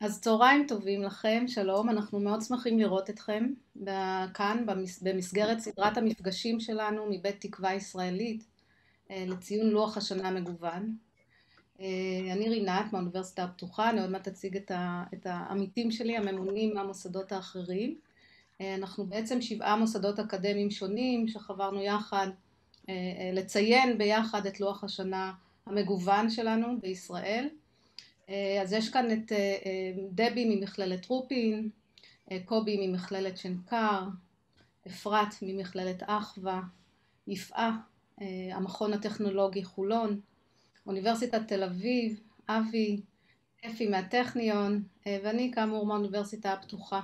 אז צהריים טובים לכם, שלום, אנחנו מאוד שמחים לראות אתכם כאן במסגרת סדרת המפגשים שלנו מבית תקווה ישראלית אה, לציון לוח השנה המגוון. אה, אני רינת מהאוניברסיטה הפתוחה, אני עוד מעט אציג את העמיתים שלי, הממונים מהמוסדות האחרים. אה, אנחנו בעצם שבעה מוסדות אקדמיים שונים שחברנו יחד לציין ביחד את לוח השנה המגוון שלנו בישראל. אה, אז יש כאן את אה, אה, דבי ממכללת רופין, קובי ממכללת שנקר, אפרת ממכללת אחווה, יפעה, המכון הטכנולוגי חולון, אוניברסיטת תל אביב, אבי, אפי מהטכניון, ואני כאמור מהאוניברסיטה הפתוחה.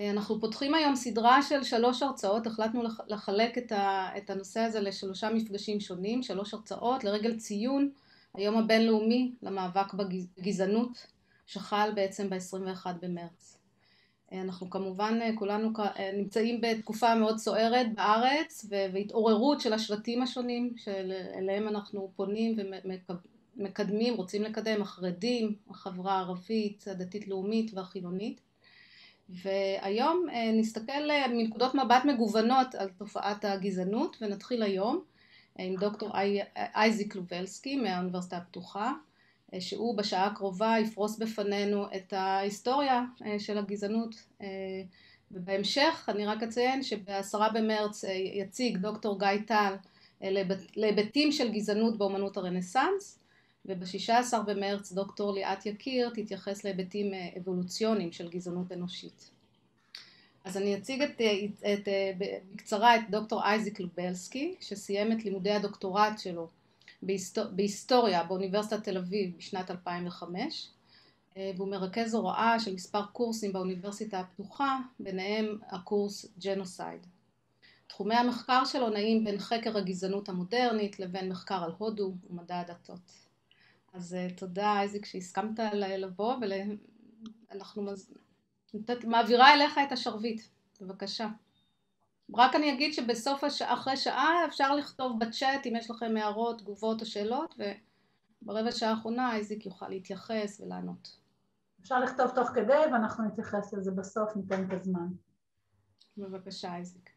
אנחנו פותחים היום סדרה של שלוש הרצאות, החלטנו לחלק את הנושא הזה לשלושה מפגשים שונים, שלוש הרצאות לרגל ציון היום הבינלאומי למאבק בגזענות שחל בעצם ב-21 במרץ. אנחנו כמובן כולנו נמצאים בתקופה מאוד סוערת בארץ והתעוררות של השבטים השונים שאליהם אנחנו פונים ומקדמים, רוצים לקדם, החרדים, החברה הערבית, הדתית-לאומית והחילונית. והיום אה, נסתכל אה, מנקודות מבט מגוונות על תופעת הגזענות ונתחיל היום עם דוקטור אייזיק לובלסקי מהאוניברסיטה הפתוחה, אה, שהוא בשעה הקרובה יפרוס בפנינו את ההיסטוריה אה, של הגזענות. אה, ובהמשך אני רק אציין שבעשרה במרץ יציג דוקטור גיא טל להיבטים של גזענות באמנות הרנסאנס, וב-16 במרץ דוקטור ליאת יקיר תתייחס להיבטים אבולוציוניים של גזענות אנושית. אז אני אציג את, את, את, בקצרה את דוקטור אייזיק לובלסקי, שסיים את לימודי הדוקטורט שלו בהיסטור, בהיסטוריה באוניברסיטת תל אביב בשנת 2005, אה, והוא מרכז הוראה של מספר קורסים באוניברסיטה הפתוחה, ביניהם הקורס ג'נוסייד. תחומי המחקר שלו נעים בין חקר הגזענות המודרנית לבין מחקר על הודו ומדע הדתות. אז אה, תודה אייזיק שהסכמת לבוא ואנחנו מעבירה אליך את השרביט, בבקשה. רק אני אגיד שבסוף הש... אחרי שעה אפשר לכתוב בצ'אט אם יש לכם הערות, תגובות או שאלות, וברבע שעה האחרונה איזיק יוכל להתייחס ולענות. אפשר לכתוב תוך כדי ואנחנו נתייחס לזה בסוף, ניתן את הזמן. בבקשה איזיק.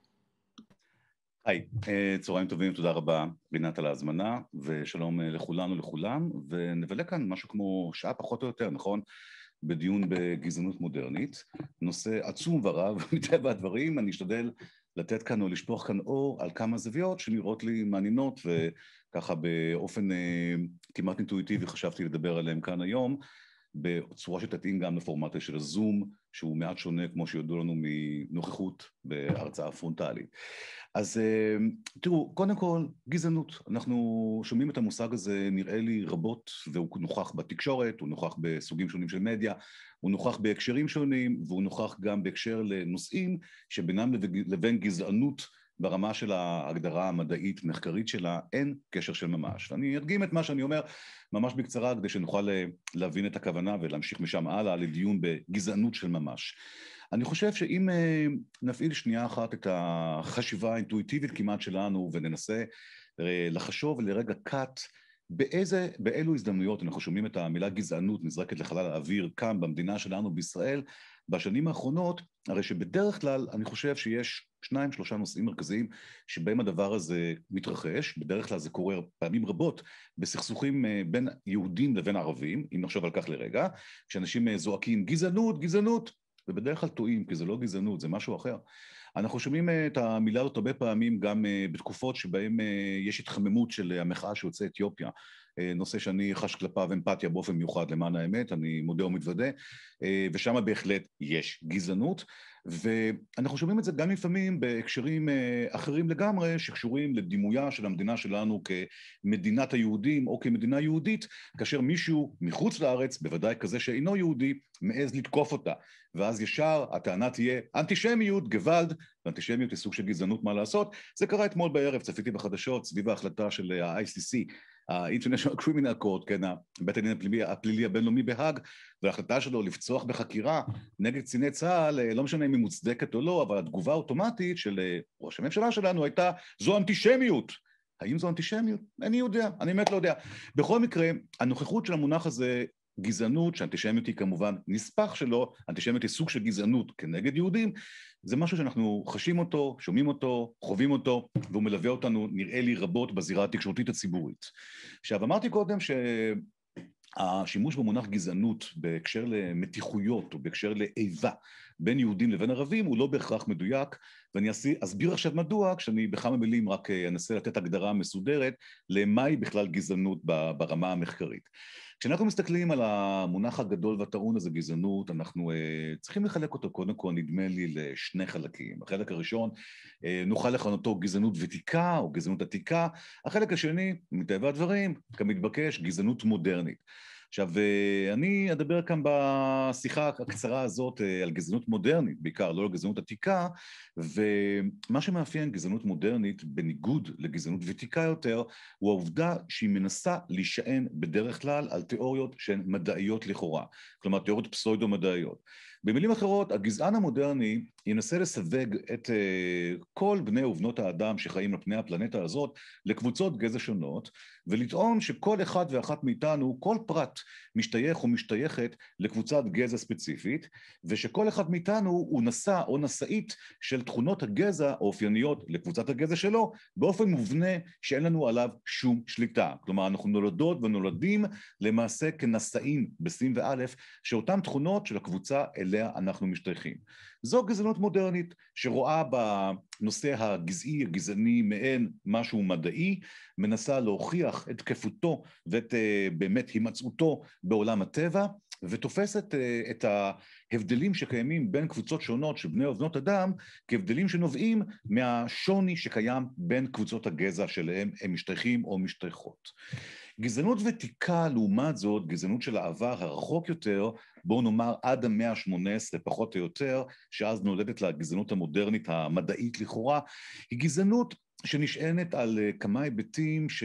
היי, אה, צהריים טובים, תודה רבה רינת על ההזמנה, ושלום אה, לכולנו, לכולם, ונבלה כאן משהו כמו שעה פחות או יותר, נכון? בדיון בגזענות מודרנית, נושא עצום ורב, מטבע הדברים, אני אשתדל לתת כאן או לשפוך כאן אור על כמה זוויות שנראות לי מעניינות וככה באופן אה, כמעט אינטואיטיבי חשבתי לדבר עליהן כאן היום, בצורה שתתאים גם לפורמט של הזום שהוא מעט שונה, כמו שידוע לנו, מנוכחות בהרצאה פרונטלית. אז אה, תראו, קודם כל, גזענות. אנחנו שומעים את המושג הזה, נראה לי, רבות, והוא נוכח בתקשורת, הוא נוכח בסוגים שונים של מדיה, הוא נוכח בהקשרים שונים, והוא נוכח גם בהקשר לנושאים שבינם לבין גזענות ברמה של ההגדרה המדעית-מחקרית שלה אין קשר של ממש. אני אדגים את מה שאני אומר ממש בקצרה כדי שנוכל אה, להבין את הכוונה ולהמשיך משם הלאה לדיון בגזענות של ממש. אני חושב שאם אה, נפעיל שנייה אחת את החשיבה האינטואיטיבית כמעט שלנו וננסה אה, לחשוב לרגע קאט באיזה, באילו הזדמנויות אנחנו שומעים את המילה גזענות נזרקת לחלל האוויר כאן במדינה שלנו בישראל, בשנים האחרונות, הרי שבדרך כלל אני חושב שיש שניים שלושה נושאים מרכזיים שבהם הדבר הזה מתרחש, בדרך כלל זה קורה פעמים רבות בסכסוכים אה, בין יהודים לבין ערבים, אם נחשוב על כך לרגע, כשאנשים אה, זועקים גזענות, גזענות, ובדרך כלל טועים, כי זה לא גזענות, זה משהו אחר. אנחנו שומעים אה, את המילה הזאת הרבה פעמים גם בתקופות שבהן יש התחממות של המחאה של יוצאי אתיופיה. אה, נושא שאני חש כלפיו אמפתיה באופן מיוחד למען האמת, אני מודה ומתוודה, אה, ושם בהחלט יש גזענות, ואנחנו שומעים את זה גם לפעמים בהקשרים אה, אחרים לגמרי, שקשורים לדימויה של המדינה שלנו כמדינת היהודים או כמדינה יהודית, כאשר מישהו מחוץ לארץ, בוודאי כזה שאינו יהודי, מעז לתקוף אותה, ואז ישר הטענה תהיה אנטישמיות, גוואלד, ואנטישמיות היא סוג של גזענות, מה לעשות? זה קרה אתמול בערב, צפיתי בחדשות סביב ההחלטה של ה-ICC ה-International Criminal Court, כן, בית הדין הפלילי, הפלילי הבינלאומי בהאג, וההחלטה שלו לפצוח בחקירה נגד קציני צה"ל, אה, לא משנה אם היא מוצדקת או לא, אבל התגובה האוטומטית של אה, ראש הממשלה שלנו הייתה, זו אנטישמיות. האם זו אנטישמיות? אני יודע, אני באמת לא יודע. בכל מקרה, הנוכחות של המונח הזה גזענות, שאנטישמיות היא כמובן נספח שלו, אנטישמיות היא סוג של גזענות כנגד יהודים, זה משהו שאנחנו חשים אותו, שומעים אותו, חווים אותו, והוא מלווה אותנו נראה לי רבות בזירה התקשורתית הציבורית. עכשיו אמרתי קודם ש... השימוש במונח גזענות בהקשר למתיחויות או בהקשר לאיבה בין יהודים לבין ערבים הוא לא בהכרח מדויק ואני אסביר עכשיו מדוע כשאני בכמה מילים רק אה, אנסה לתת הגדרה מסודרת למה היא בכלל גזענות ברמה המחקרית. כשאנחנו מסתכלים על המונח הגדול והטעון הזה, גזענות, אנחנו uh, צריכים לחלק אותו קודם כל, נדמה לי, לשני חלקים. החלק הראשון, uh, נוכל לכנותו גזענות ותיקה או גזענות עתיקה, החלק השני, מטבע הדברים, כמתבקש, גזענות מודרנית. עכשיו, אה, אני אדבר כאן בשיחה הקצרה הזאת אה, על גזענות מודרנית בעיקר, לא על גזענות עתיקה, ומה שמאפיין גזענות מודרנית, בניגוד לגזענות ותיקה יותר, הוא העובדה שהיא מנסה להישען בדרך כלל על תיאוריות שהן מדעיות לכאורה, כלומר תיאוריות פסאודו-מדעיות. במילים אחרות, הגזען המודרני ינסה לסווג את uh, כל בני ובנות האדם שחיים על פני הפלנטה הזאת לקבוצות גזע שונות, ולטעון שכל אחד ואחת מאיתנו, כל פרט משתייך או משתייכת לקבוצת גזע ספציפית, ושכל אחד מאיתנו הוא נשא או נשאית של תכונות הגזע האופייניות לקבוצת הגזע שלו, באופן מובנה שאין לנו עליו שום שליטה. כלומר, אנחנו נולדות ונולדים למעשה כנשאים בסין ואלף, שאותן תכונות של הקבוצה אל שאליה אנחנו משתייכים. זו גזענות מודרנית שרואה בנושא הגזעי, הגזעני, מעין משהו מדעי, מנסה להוכיח את תקפותו ואת אה, באמת הימצאותו בעולם הטבע, ותופסת אה, את ההבדלים שקיימים בין קבוצות שונות של בני ובנות אדם כהבדלים שנובעים מהשוני שקיים בין קבוצות הגזע שלהם הם משתייכים או משתייכות. גזענות ותיקה, לעומת זאת, גזענות של העבר הרחוק יותר, בואו נאמר עד המאה ה-18 פחות או יותר, שאז נולדת לה הגזענות המודרנית המדעית לכאורה, היא גזענות שנשענת על אה, כמה היבטים ש...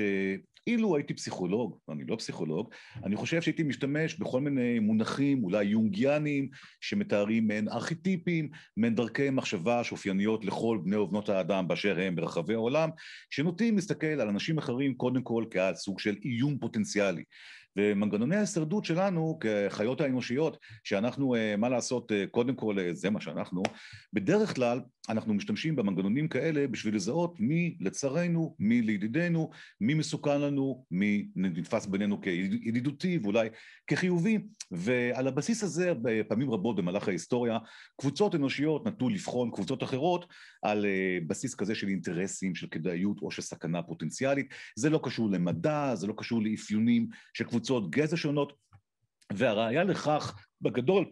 אילו הייתי פסיכולוג, ואני לא פסיכולוג, אני חושב שהייתי משתמש בכל מיני מונחים, אולי יונגיאנים, שמתארים מעין ארכיטיפים, מעין דרכי מחשבה שאופייניות לכל בני ובנות האדם באשר הם ברחבי העולם, שנוטים להסתכל על אנשים אחרים קודם כל כעל סוג של איום פוטנציאלי. ומנגנוני ההישרדות שלנו כחיות האנושיות, שאנחנו, אה, מה לעשות, אה, קודם כל אה, זה מה שאנחנו, בדרך כלל אנחנו משתמשים במנגנונים כאלה בשביל לזהות מי לצרינו, מי לידידינו, מי מסוכן לנו, מי נתפס בינינו כידידותי ואולי כחיובי, ועל הבסיס הזה פעמים רבות במהלך ההיסטוריה קבוצות אנושיות נטו לבחון קבוצות אחרות על בסיס כזה של אינטרסים, של כדאיות או של סכנה פוטנציאלית, זה לא קשור למדע, זה לא קשור לאפיונים של קבוצות קבוצות גזע שונות, והראיה לכך בגדול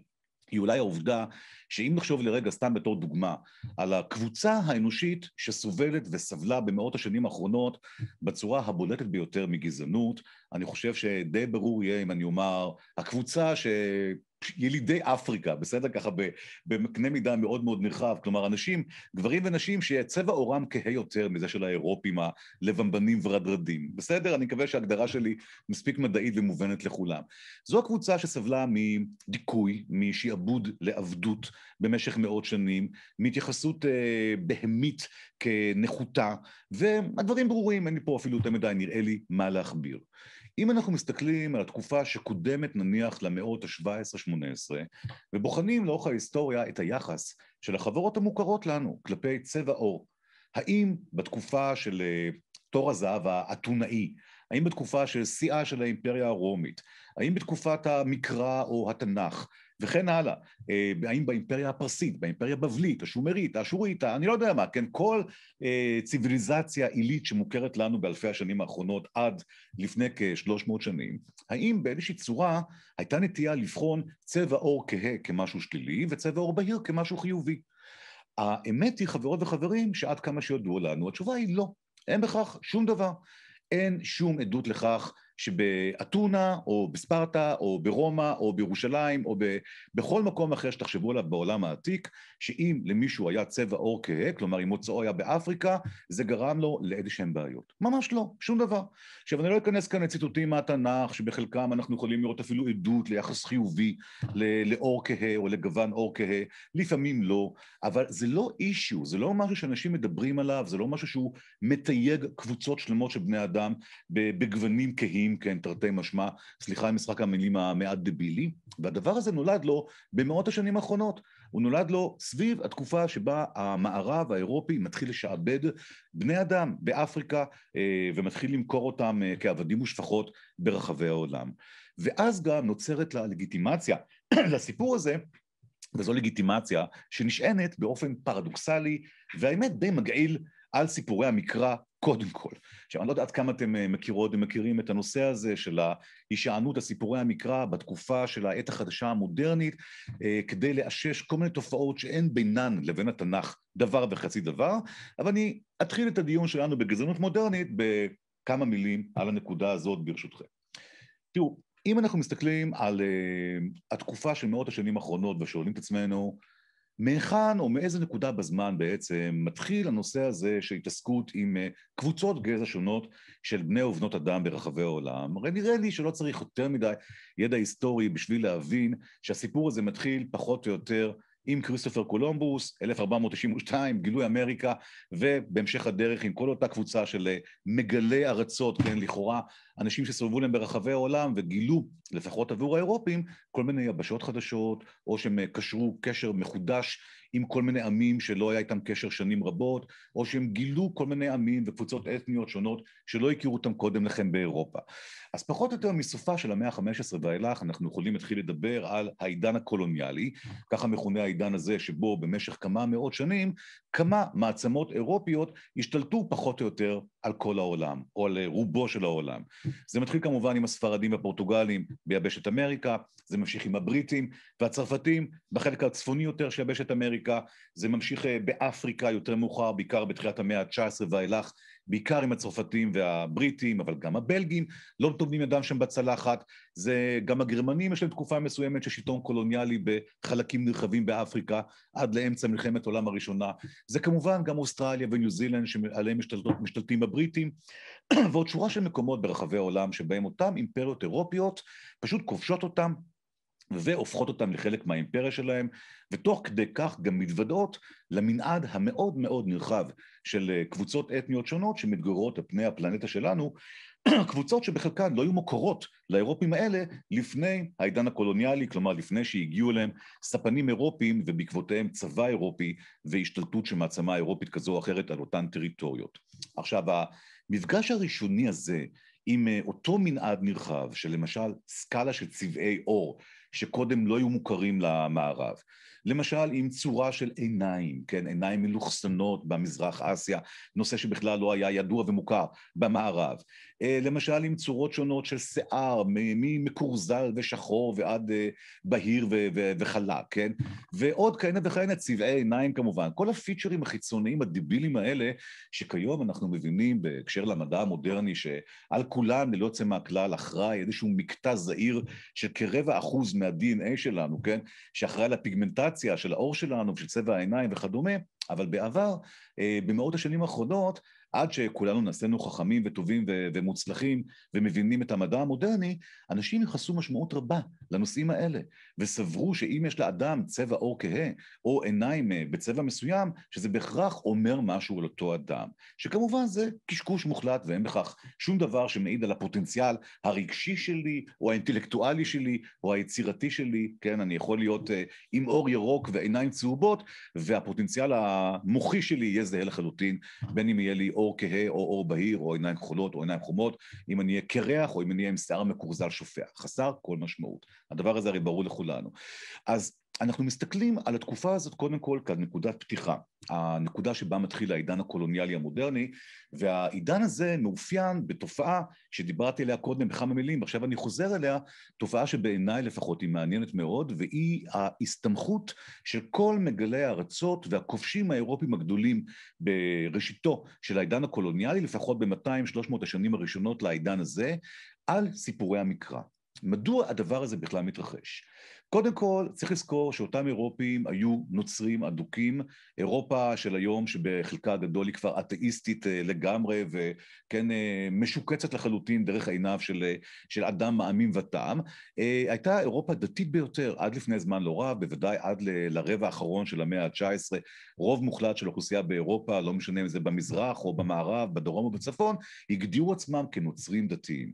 היא אולי העובדה שאם נחשוב לרגע, סתם בתור דוגמה, על הקבוצה האנושית שסובלת וסבלה במאות השנים האחרונות בצורה הבולטת ביותר מגזענות, אני חושב שדי ברור יהיה אם אני אומר, הקבוצה ש... ילידי אפריקה, בסדר? ככה בקנה מידה מאוד מאוד נרחב, כלומר אנשים, גברים ונשים שצבע עורם כהה יותר מזה של האירופים הלבנבנים ורדרדים, בסדר? אני מקווה שההגדרה שלי מספיק מדעית ומובנת לכולם. זו הקבוצה שסבלה מדיכוי, משעבוד לעבדות, במשך מאות שנים, מהתייחסות אה, בהמית כנחותה, והדברים ברורים, אין לי פה אפילו יותר מדי, נראה לי, מה להכביר. אם אנחנו מסתכלים על התקופה שקודמת נניח למאות ה-17-18 ובוחנים לאורך ההיסטוריה את היחס של החברות המוכרות לנו כלפי צבע עור, האם בתקופה של אה, תור הזהב האתונאי, האם בתקופה של שיאה של האימפריה הרומית, האם בתקופת המקרא או התנ"ך, וכן הלאה. אה, האם באימפריה הפרסית, באימפריה הבבלית, השומרית, האשורית, אני לא יודע מה, כן, כל אה, ציוויליזציה עילית שמוכרת לנו באלפי השנים האחרונות עד לפני כשלוש מאות שנים, האם באיזושהי צורה הייתה נטייה לבחון צבע עור כהה כמשהו שלילי וצבע עור בהיר כמשהו חיובי? האמת היא, חברות וחברים, שעד כמה שידוע לנו, התשובה היא לא. אין בכך שום דבר. אין שום עדות לכך שבאתונה או בספרטה או ברומא או בירושלים או ב, בכל מקום אחר שתחשבו עליו בעולם העתיק, שאם למישהו היה צבע עור כהה, כלומר אם מוצאו היה באפריקה, זה גרם לו לאיזשהן בעיות. ממש לא, שום דבר. עכשיו אני לא אכנס כאן לציטוטים מהתנ"ך, שבחלקם אנחנו יכולים לראות אפילו עדות ליחס חיובי לאור כהה או לגוון עור כהה, לפעמים לא, אבל זה לא אישיו, זה לא משהו שאנשים מדברים עליו, זה לא משהו שהוא מתייג קבוצות שלמות של בני אדם בגוונים כהים. אם כן, תרתי משמע, סליחה עם משחק המילים המעט דבילי, והדבר הזה נולד לו במאות השנים האחרונות. הוא נולד לו סביב התקופה שבה המערב האירופי מתחיל לשעבד בני אדם באפריקה אה, ומתחיל למכור אותם אה, כעבדים ושפחות ברחבי העולם. ואז גם נוצרת לה לגיטימציה לסיפור הזה, וזו לגיטימציה שנשענת באופן פרדוקסלי והאמת די מגעיל על סיפורי המקרא קודם כל. עכשיו, אני לא יודע עד כמה אתם אה, מכירות ומכירים את הנושא הזה של ההישענות על סיפורי המקרא בתקופה של העת החדשה המודרנית, אה, כדי לאשש כל מיני תופעות שאין בינן לבין התנ"ך דבר וחצי דבר, אבל אני אתחיל את הדיון שלנו בגזענות מודרנית בכמה מילים על הנקודה הזאת ברשותכם. תראו, אם אנחנו מסתכלים על uh, התקופה של מאות השנים האחרונות ושואלים את עצמנו מהיכן או מאיזה נקודה בזמן בעצם מתחיל הנושא הזה של התעסקות עם אה, קבוצות גזע שונות של בני ובנות אדם ברחבי העולם? הרי נראה לי שלא צריך יותר מדי ידע היסטורי בשביל להבין שהסיפור הזה מתחיל פחות או יותר עם כריסטופר קולומבוס, 1492, גילוי אמריקה, ובהמשך הדרך עם כל אותה קבוצה של אה, מגלי ארצות, כן, לכאורה, אנשים שסובבו להם ברחבי העולם וגילו, לפחות עבור האירופים, כל מיני יבשות חדשות, או שהם אה, קשרו קשר מחודש עם כל מיני עמים שלא היה איתם קשר שנים רבות, או שהם גילו כל מיני עמים וקבוצות אתניות שונות שלא הכירו אותם קודם לכן באירופה. אז פחות או יותר מסופה של המאה ה-15 ואילך, אנחנו יכולים להתחיל לדבר על העידן הקולוניאלי, ככה מכונה העידן הזה שבו במשך כמה מאות שנים כמה מעצמות אירופיות השתלטו פחות או יותר על כל העולם, או על אה, רובו של העולם. זה מתחיל כמובן עם הספרדים והפורטוגלים ביבשת אמריקה, זה ממשיך עם הבריטים והצרפתים בחלק הצפוני יותר של יבשת אמריקה, זה ממשיך אה, באפריקה יותר מאוחר, בעיקר בתחילת המאה ה-19 ואילך בעיקר עם הצרפתים והבריטים, אבל גם הבלגים, לא טומנים ידם שם בצלחת. זה גם הגרמנים, יש להם תקופה מסוימת של שלטון קולוניאלי בחלקים נרחבים באפריקה, עד לאמצע מלחמת העולם הראשונה. זה כמובן גם אוסטרליה וניו זילנד, שעליהם משתלטות, משתלטים הבריטים, ועוד שורה של מקומות ברחבי העולם שבהם אותם אימפריות אירופיות פשוט כובשות אותם, והופכות אותם לחלק מהאימפריה שלהם, ותוך כדי כך גם מתוודעות למנעד המאוד מאוד נרחב של אה, קבוצות אתניות שונות שמתגוררות על פני הפלנטה שלנו, קבוצות שבחלקן לא היו מוכרות לאירופים האלה לפני העידן הקולוניאלי, כלומר לפני שהגיעו אליהם ספנים אירופיים ובעקבותיהם צבא אירופי והשתלטות של מעצמה אירופית כזו או אחרת על אותן טריטוריות. עכשיו, המפגש הראשוני הזה עם אה, אותו מנעד נרחב של למשל סקאלה של צבעי אור, שקודם לא היו מוכרים למערב. למשל עם צורה של עיניים, כן, עיניים מלוכסנות במזרח אסיה, נושא שבכלל לא היה ידוע ומוכר במערב. אה, למשל עם צורות שונות של שיער, ממקורזל ושחור ועד אה, בהיר ו- ו- וחלק, כן? ועוד כהנה וכהנה צבעי עיניים כמובן. כל הפיצ'רים החיצוניים הדבילים האלה, שכיום אנחנו מבינים בהקשר למדע המודרני, שעל כולם ללא יוצא מהכלל אחראי איזשהו מקטע זעיר של כרבע אחוז מה-DNA שלנו, כן? שאחראי לפיגמנטציה. הפיגמנטציה של העור שלנו, ושל צבע העיניים וכדומה, אבל בעבר, אה, במאות השנים האחרונות, עד שכולנו נעשינו חכמים וטובים ו- ומוצלחים ומבינים את המדע המודרני, אנשים יחסו משמעות רבה לנושאים האלה, וסברו שאם יש לאדם צבע עור כהה או עיניים אה, בצבע מסוים, שזה בהכרח אומר משהו על אותו אדם, שכמובן זה קשקוש מוחלט ואין בכך שום דבר שמעיד על הפוטנציאל הרגשי שלי, או האינטלקטואלי שלי, או היצירתי שלי, כן, אני יכול להיות uh, עם אור ירוק ועיניים צהובות, והפוטנציאל המוחי שלי יהיה זהה לחלוטין, בין אם יהיה לי אור כהה או אור בהיר או עיניים כחולות או עיניים חומות, אם אני אהיה קרח או אם אני אהיה עם שיער מקורזל שופע, חסר כל משמעות. הדבר הזה הרי ברור לכולנו. אז אנחנו מסתכלים על התקופה הזאת קודם כל כעל נקודת פתיחה, הנקודה שבה מתחיל העידן הקולוניאלי המודרני, והעידן הזה מאופיין בתופעה שדיברתי עליה קודם בכמה מילים, עכשיו אני חוזר אליה, תופעה שבעיניי לפחות היא מעניינת מאוד, והיא ההסתמכות של כל מגלי הארצות והכובשים האירופים הגדולים בראשיתו של העידן הקולוניאלי, לפחות ב-200-300 השנים הראשונות לעידן הזה, על סיפורי המקרא. מדוע הדבר הזה בכלל מתרחש? קודם כל, צריך לזכור שאותם אירופים היו נוצרים אדוקים. אירופה של היום, שבחלקה הגדול היא כבר אתאיסטית אה, לגמרי, וכן אה, משוקצת לחלוטין דרך עיניו של, אה, של אדם מאמין וטעם, הייתה אירופה דתית ביותר עד לפני זמן לא רב, בוודאי עד ל, לרבע האחרון של המאה ה-19. רוב מוחלט של אוכלוסייה באירופה, לא משנה אם זה במזרח או במערב, בדרום או בצפון, הגדירו עצמם כנוצרים דתיים.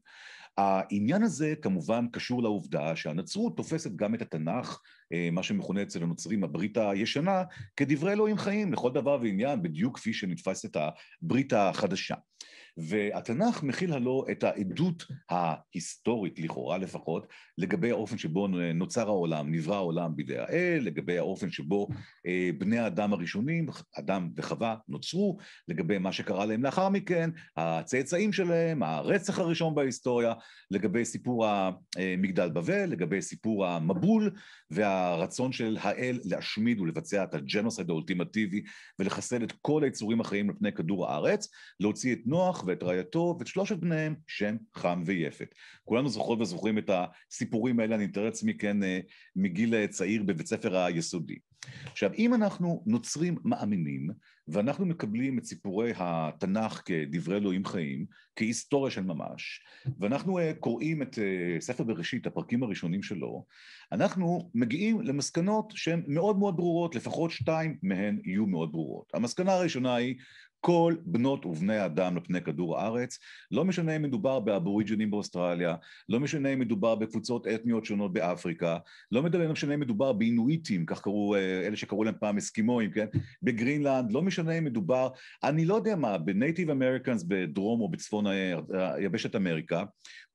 העניין הזה כמובן קשור לעובדה שהנצרות תופסת גם את התנ"ך, אה, מה שמכונה אצל הנוצרים הברית הישנה, כדברי אלוהים חיים לכל דבר ועניין, בדיוק כפי שנתפס את הברית החדשה. והתנ"ך מכיל הלא את העדות ההיסטורית, לכאורה לפחות, לגבי האופן שבו נוצר העולם, נברא העולם בידי האל, לגבי האופן שבו אה, בני האדם הראשונים, אדם וחווה, נוצרו, לגבי מה שקרה להם לאחר מכן, הצאצאים שלהם, הרצח הראשון בהיסטוריה, לגבי סיפור המגדל אה, בבל, לגבי סיפור המבול והרצון של האל להשמיד ולבצע את הג'נוסייד האולטימטיבי ולחסל את כל היצורים החיים על פני כדור הארץ, להוציא את נוח ואת רעייתו ואת שלושת בניהם, שם חם ויפת. כולנו זוכרות וזוכרים את הסיפורים האלה, אני מתאר לעצמי, כן, אה, מגיל אה, צעיר בבית ספר היסודי. עכשיו, אם אנחנו נוצרים מאמינים, ואנחנו מקבלים את סיפורי התנ"ך כדברי אלוהים חיים, כהיסטוריה של ממש, ואנחנו אה, קוראים את ספר בראשית, הפרקים הראשונים שלו, אנחנו מגיעים למסקנות שהן מאוד מאוד ברורות, לפחות שתיים מהן יהיו מאוד ברורות. המסקנה הראשונה היא כל בנות ובני אדם על פני כדור הארץ, לא משנה אם מדובר באבוריג'ינים באוסטרליה, לא משנה אם מדובר בקבוצות אתניות שונות באפריקה, לא, לא משנה אם מדובר באינואיטים, כך קראו אה, אלה שקראו להם פעם אסקימואים, כן? בגרינלנד, לא משנה אם מדובר, אני לא יודע מה, בנייטיב אמריקאנס בדרום או בצפון יבשת אמריקה,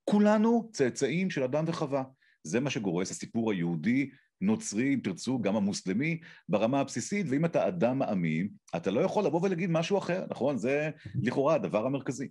כולנו צאצאים של אדם וחווה. זה מה שגורס הסיפור היהודי הנוצרי, אם תרצו, גם המוסלמי, ברמה הבסיסית, ואם אתה אדם מאמין, אתה לא יכול לבוא ולהגיד משהו אחר, נכון? זה לכאורה הדבר המרכזי.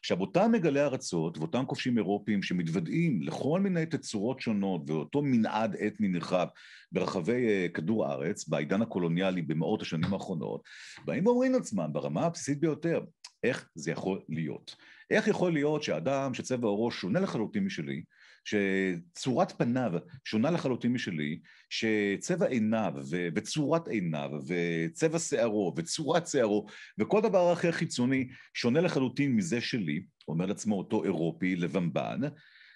עכשיו, אותם מגלי ארצות ואותם כובשים אירופים שמתוודעים לכל מיני תצורות שונות ואותו מנעד אתני נרחב ברחבי אה, כדור הארץ, בעידן הקולוניאלי במאות השנים האחרונות, באים ואומרים לעצמם ברמה הבסיסית ביותר, איך זה יכול להיות? איך יכול להיות שאדם שצבע עורו שונה לחלוטין משלי, שצורת פניו שונה לחלוטין משלי, שצבע עיניו ו- וצורת עיניו וצבע שערו וצורת שערו וכל דבר אחר חיצוני שונה לחלוטין מזה שלי, אומר לעצמו אותו אירופי לבמבן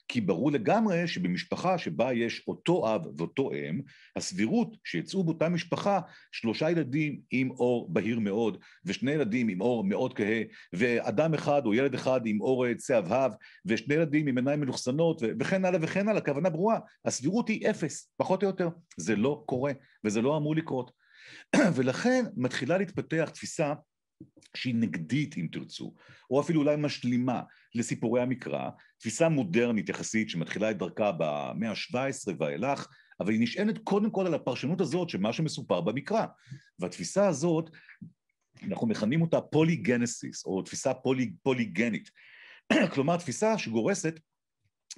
כי ברור לגמרי שבמשפחה שבה יש אותו אב ואותו אם, הסבירות שיצאו באותה משפחה שלושה ילדים עם אור בהיר מאוד, ושני ילדים עם אור מאוד כהה, ואדם אחד או ילד אחד עם אור אה, צהבהב, ושני ילדים עם עיניים מלוכסנות, וכן הלאה וכן הלאה, הכוונה ברורה, הסבירות היא אפס, פחות או יותר. זה לא קורה, וזה לא אמור לקרות. ולכן מתחילה להתפתח תפיסה שהיא נגדית אם תרצו, או אפילו אולי משלימה לסיפורי המקרא, תפיסה מודרנית יחסית שמתחילה את דרכה במאה ה-17 ואילך, אבל היא נשענת קודם כל על הפרשנות הזאת של מה שמסופר במקרא. והתפיסה הזאת, אנחנו מכנים אותה פוליגנסיס, או תפיסה פולי, פוליגנית. כלומר, תפיסה שגורסת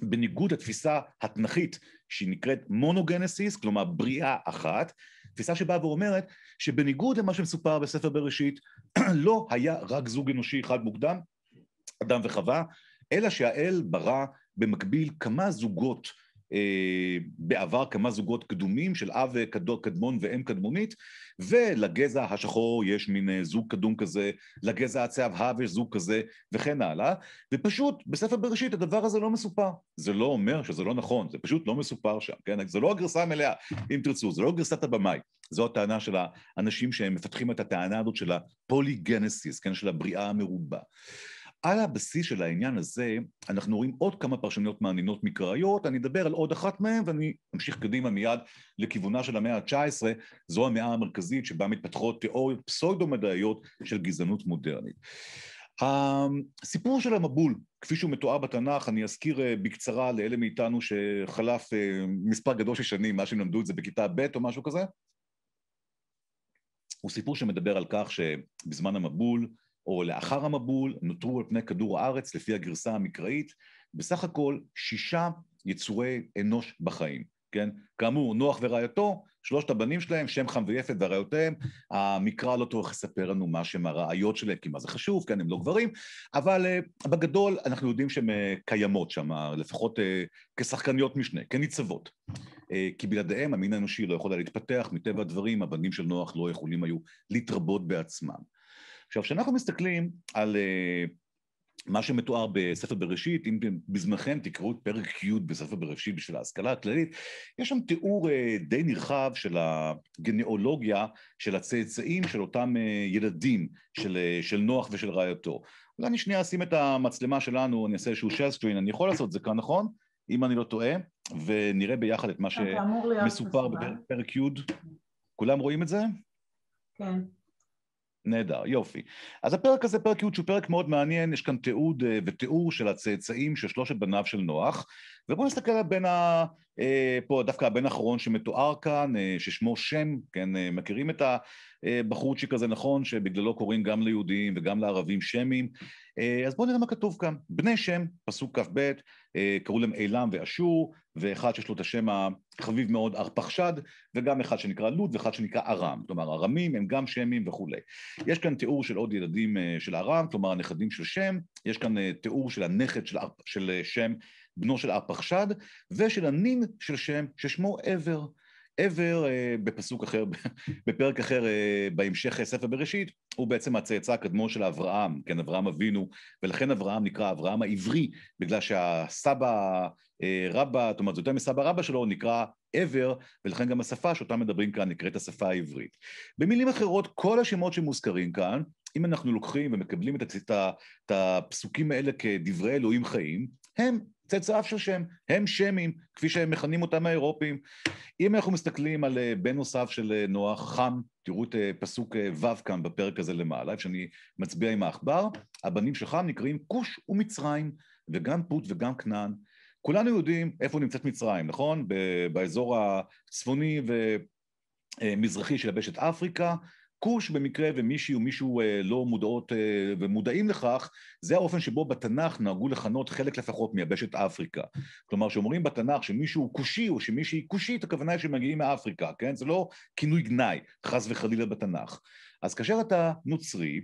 בניגוד לתפיסה התנכית, שהיא נקראת מונוגנסיס, כלומר בריאה אחת, תפיסה שבאה ואומרת שבניגוד למה שמסופר בספר בראשית, לא היה רק זוג אנושי אחד מוקדם, אדם וחווה, אלא שהאל ברא במקביל כמה זוגות בעבר כמה זוגות קדומים של אב קדמון ואם קדמונית, ולגזע השחור יש מין אה, זוג קדום כזה, לגזע הצהבהב יש זוג כזה, וכן הלאה, ופשוט בספר בראשית הדבר הזה לא מסופר. זה לא אומר שזה לא נכון, זה פשוט לא מסופר שם, כן? זה לא הגרסה המלאה, אם תרצו, זה לא גרסת הבמאי. זו הטענה של האנשים שהם מפתחים את הטענה הזאת של הפוליגנסיס, כן? של הבריאה המרובה. על הבסיס של העניין הזה, אנחנו רואים עוד כמה פרשניות מעניינות מקראיות, אני אדבר על עוד אחת מהן ואני אמשיך קדימה מיד לכיוונה של המאה ה-19, זו המאה המרכזית שבה מתפתחות תיאוריות פסאודו-מדעיות של גזענות מודרנית. הסיפור של המבול, כפי שהוא מתואר בתנ"ך, אני אזכיר אה, בקצרה לאלה מאיתנו שחלף אה, מספר גדול של שנים, מה שהם למדו את זה בכיתה ב' או משהו כזה, הוא סיפור שמדבר על כך שבזמן המבול או לאחר המבול נותרו על פני כדור הארץ לפי הגרסה המקראית בסך הכל שישה יצורי אנוש בחיים, כן? כאמור, נוח ורעייתו, שלושת הבנים שלהם, שם חם ויפת ורעיותיהם, המקרא לא טורח לספר לנו מה שהם הרעיות שלהם, כי מה זה חשוב, כן, הם לא גברים, אבל uh, בגדול אנחנו יודעים שהן uh, קיימות שם, אה, לפחות uh, כשחקניות משנה, כניצבות. Uh, כי בלעדיהם המין האנושי לא יכול היה להתפתח, מטבע הדברים הבנים של נוח לא יכולים היו להתרבות בעצמם. עכשיו, כשאנחנו מסתכלים על uh, מה שמתואר בספר בראשית, אם בזמנכם תקראו את פרק י' בספר בראשית בשביל ההשכלה הכללית, יש שם תיאור uh, די נרחב של הגניאולוגיה של הצאצאים של אותם uh, ילדים של, uh, של נוח ושל רעייתו. אולי אני שנייה אשים את המצלמה שלנו, אני אעשה איזשהו share screen, אני יכול לעשות את זה כאן, נכון? אם אני לא טועה, ונראה ביחד את מה כן, שמסופר בפרק י'. כולם רואים את זה? כן. נהדר, יופי. אז הפרק הזה, פרק י' שהוא פרק מאוד מעניין, יש כאן תיעוד אה, ותיאור של הצאצאים של שלושת בניו של נוח, ובואו נסתכל על בן ה... אה, פה דווקא הבן האחרון שמתואר כאן, אה, ששמו שם, כן, מכירים את הבחורצ'יק הזה, נכון? שבגללו קוראים גם ליהודים וגם לערבים שמים. אז בואו נראה מה כתוב כאן. בני שם, פסוק כ"ב, קראו להם אילם ואשור, ואחד שיש לו את השם חביב מאוד ארפחשד, וגם אחד שנקרא לוד ואחד שנקרא ארם, כלומר ארמים הם גם שמים וכולי. יש כאן תיאור של עוד ילדים אה, של ארם, כלומר הנכדים של שם, יש כאן אה, תיאור של הנכד של, של אה, שם, בנו של ארפחשד, ושל הנין של שם ששמו עבר. עבר, אה, בפסוק אחר, בפרק אחר אה, בהמשך ספר בראשית, הוא בעצם הצאצא הקדמו של אברהם, כן, אברהם אבינו, ולכן אברהם נקרא אברהם העברי, בגלל שהסבא אה, רבא, זאת אומרת, זה יותר מסבא רבא שלו, נקרא עבר, ולכן גם השפה שאותה מדברים כאן נקראת השפה העברית. במילים אחרות, כל השמות שמוזכרים כאן, אם אנחנו לוקחים ומקבלים את הפסוקים האלה כדברי אלוהים חיים, הם צאצאיו של שם, הם שמים, כפי שהם מכנים אותם האירופים. אם אנחנו מסתכלים על אה, בן נוסף של אה, נוח, חם, תראו את אה, פסוק ו' כאן בפרק הזה למעלה, איפה שאני מצביע עם העכבר, הבנים של חם נקראים כוש ומצרים, וגם פוט וגם כנען. כולנו יודעים איפה נמצאת מצרים, נכון? באזור הצפוני ומזרחי של יבשת אפריקה, כוש במקרה ומישהי או מישהו אה, לא מודעות אה, ומודעים לכך, זה האופן שבו בתנ"ך נהגו לכנות חלק לפחות מיבשת אפריקה. כלומר, כשאומרים בתנ"ך שמישהו כושי או שמישהי כושית, הכוונה היא שמגיעים מאפריקה, כן? זה לא כינוי גנאי, חס וחלילה בתנ"ך. אז כאשר אתה נוצרי,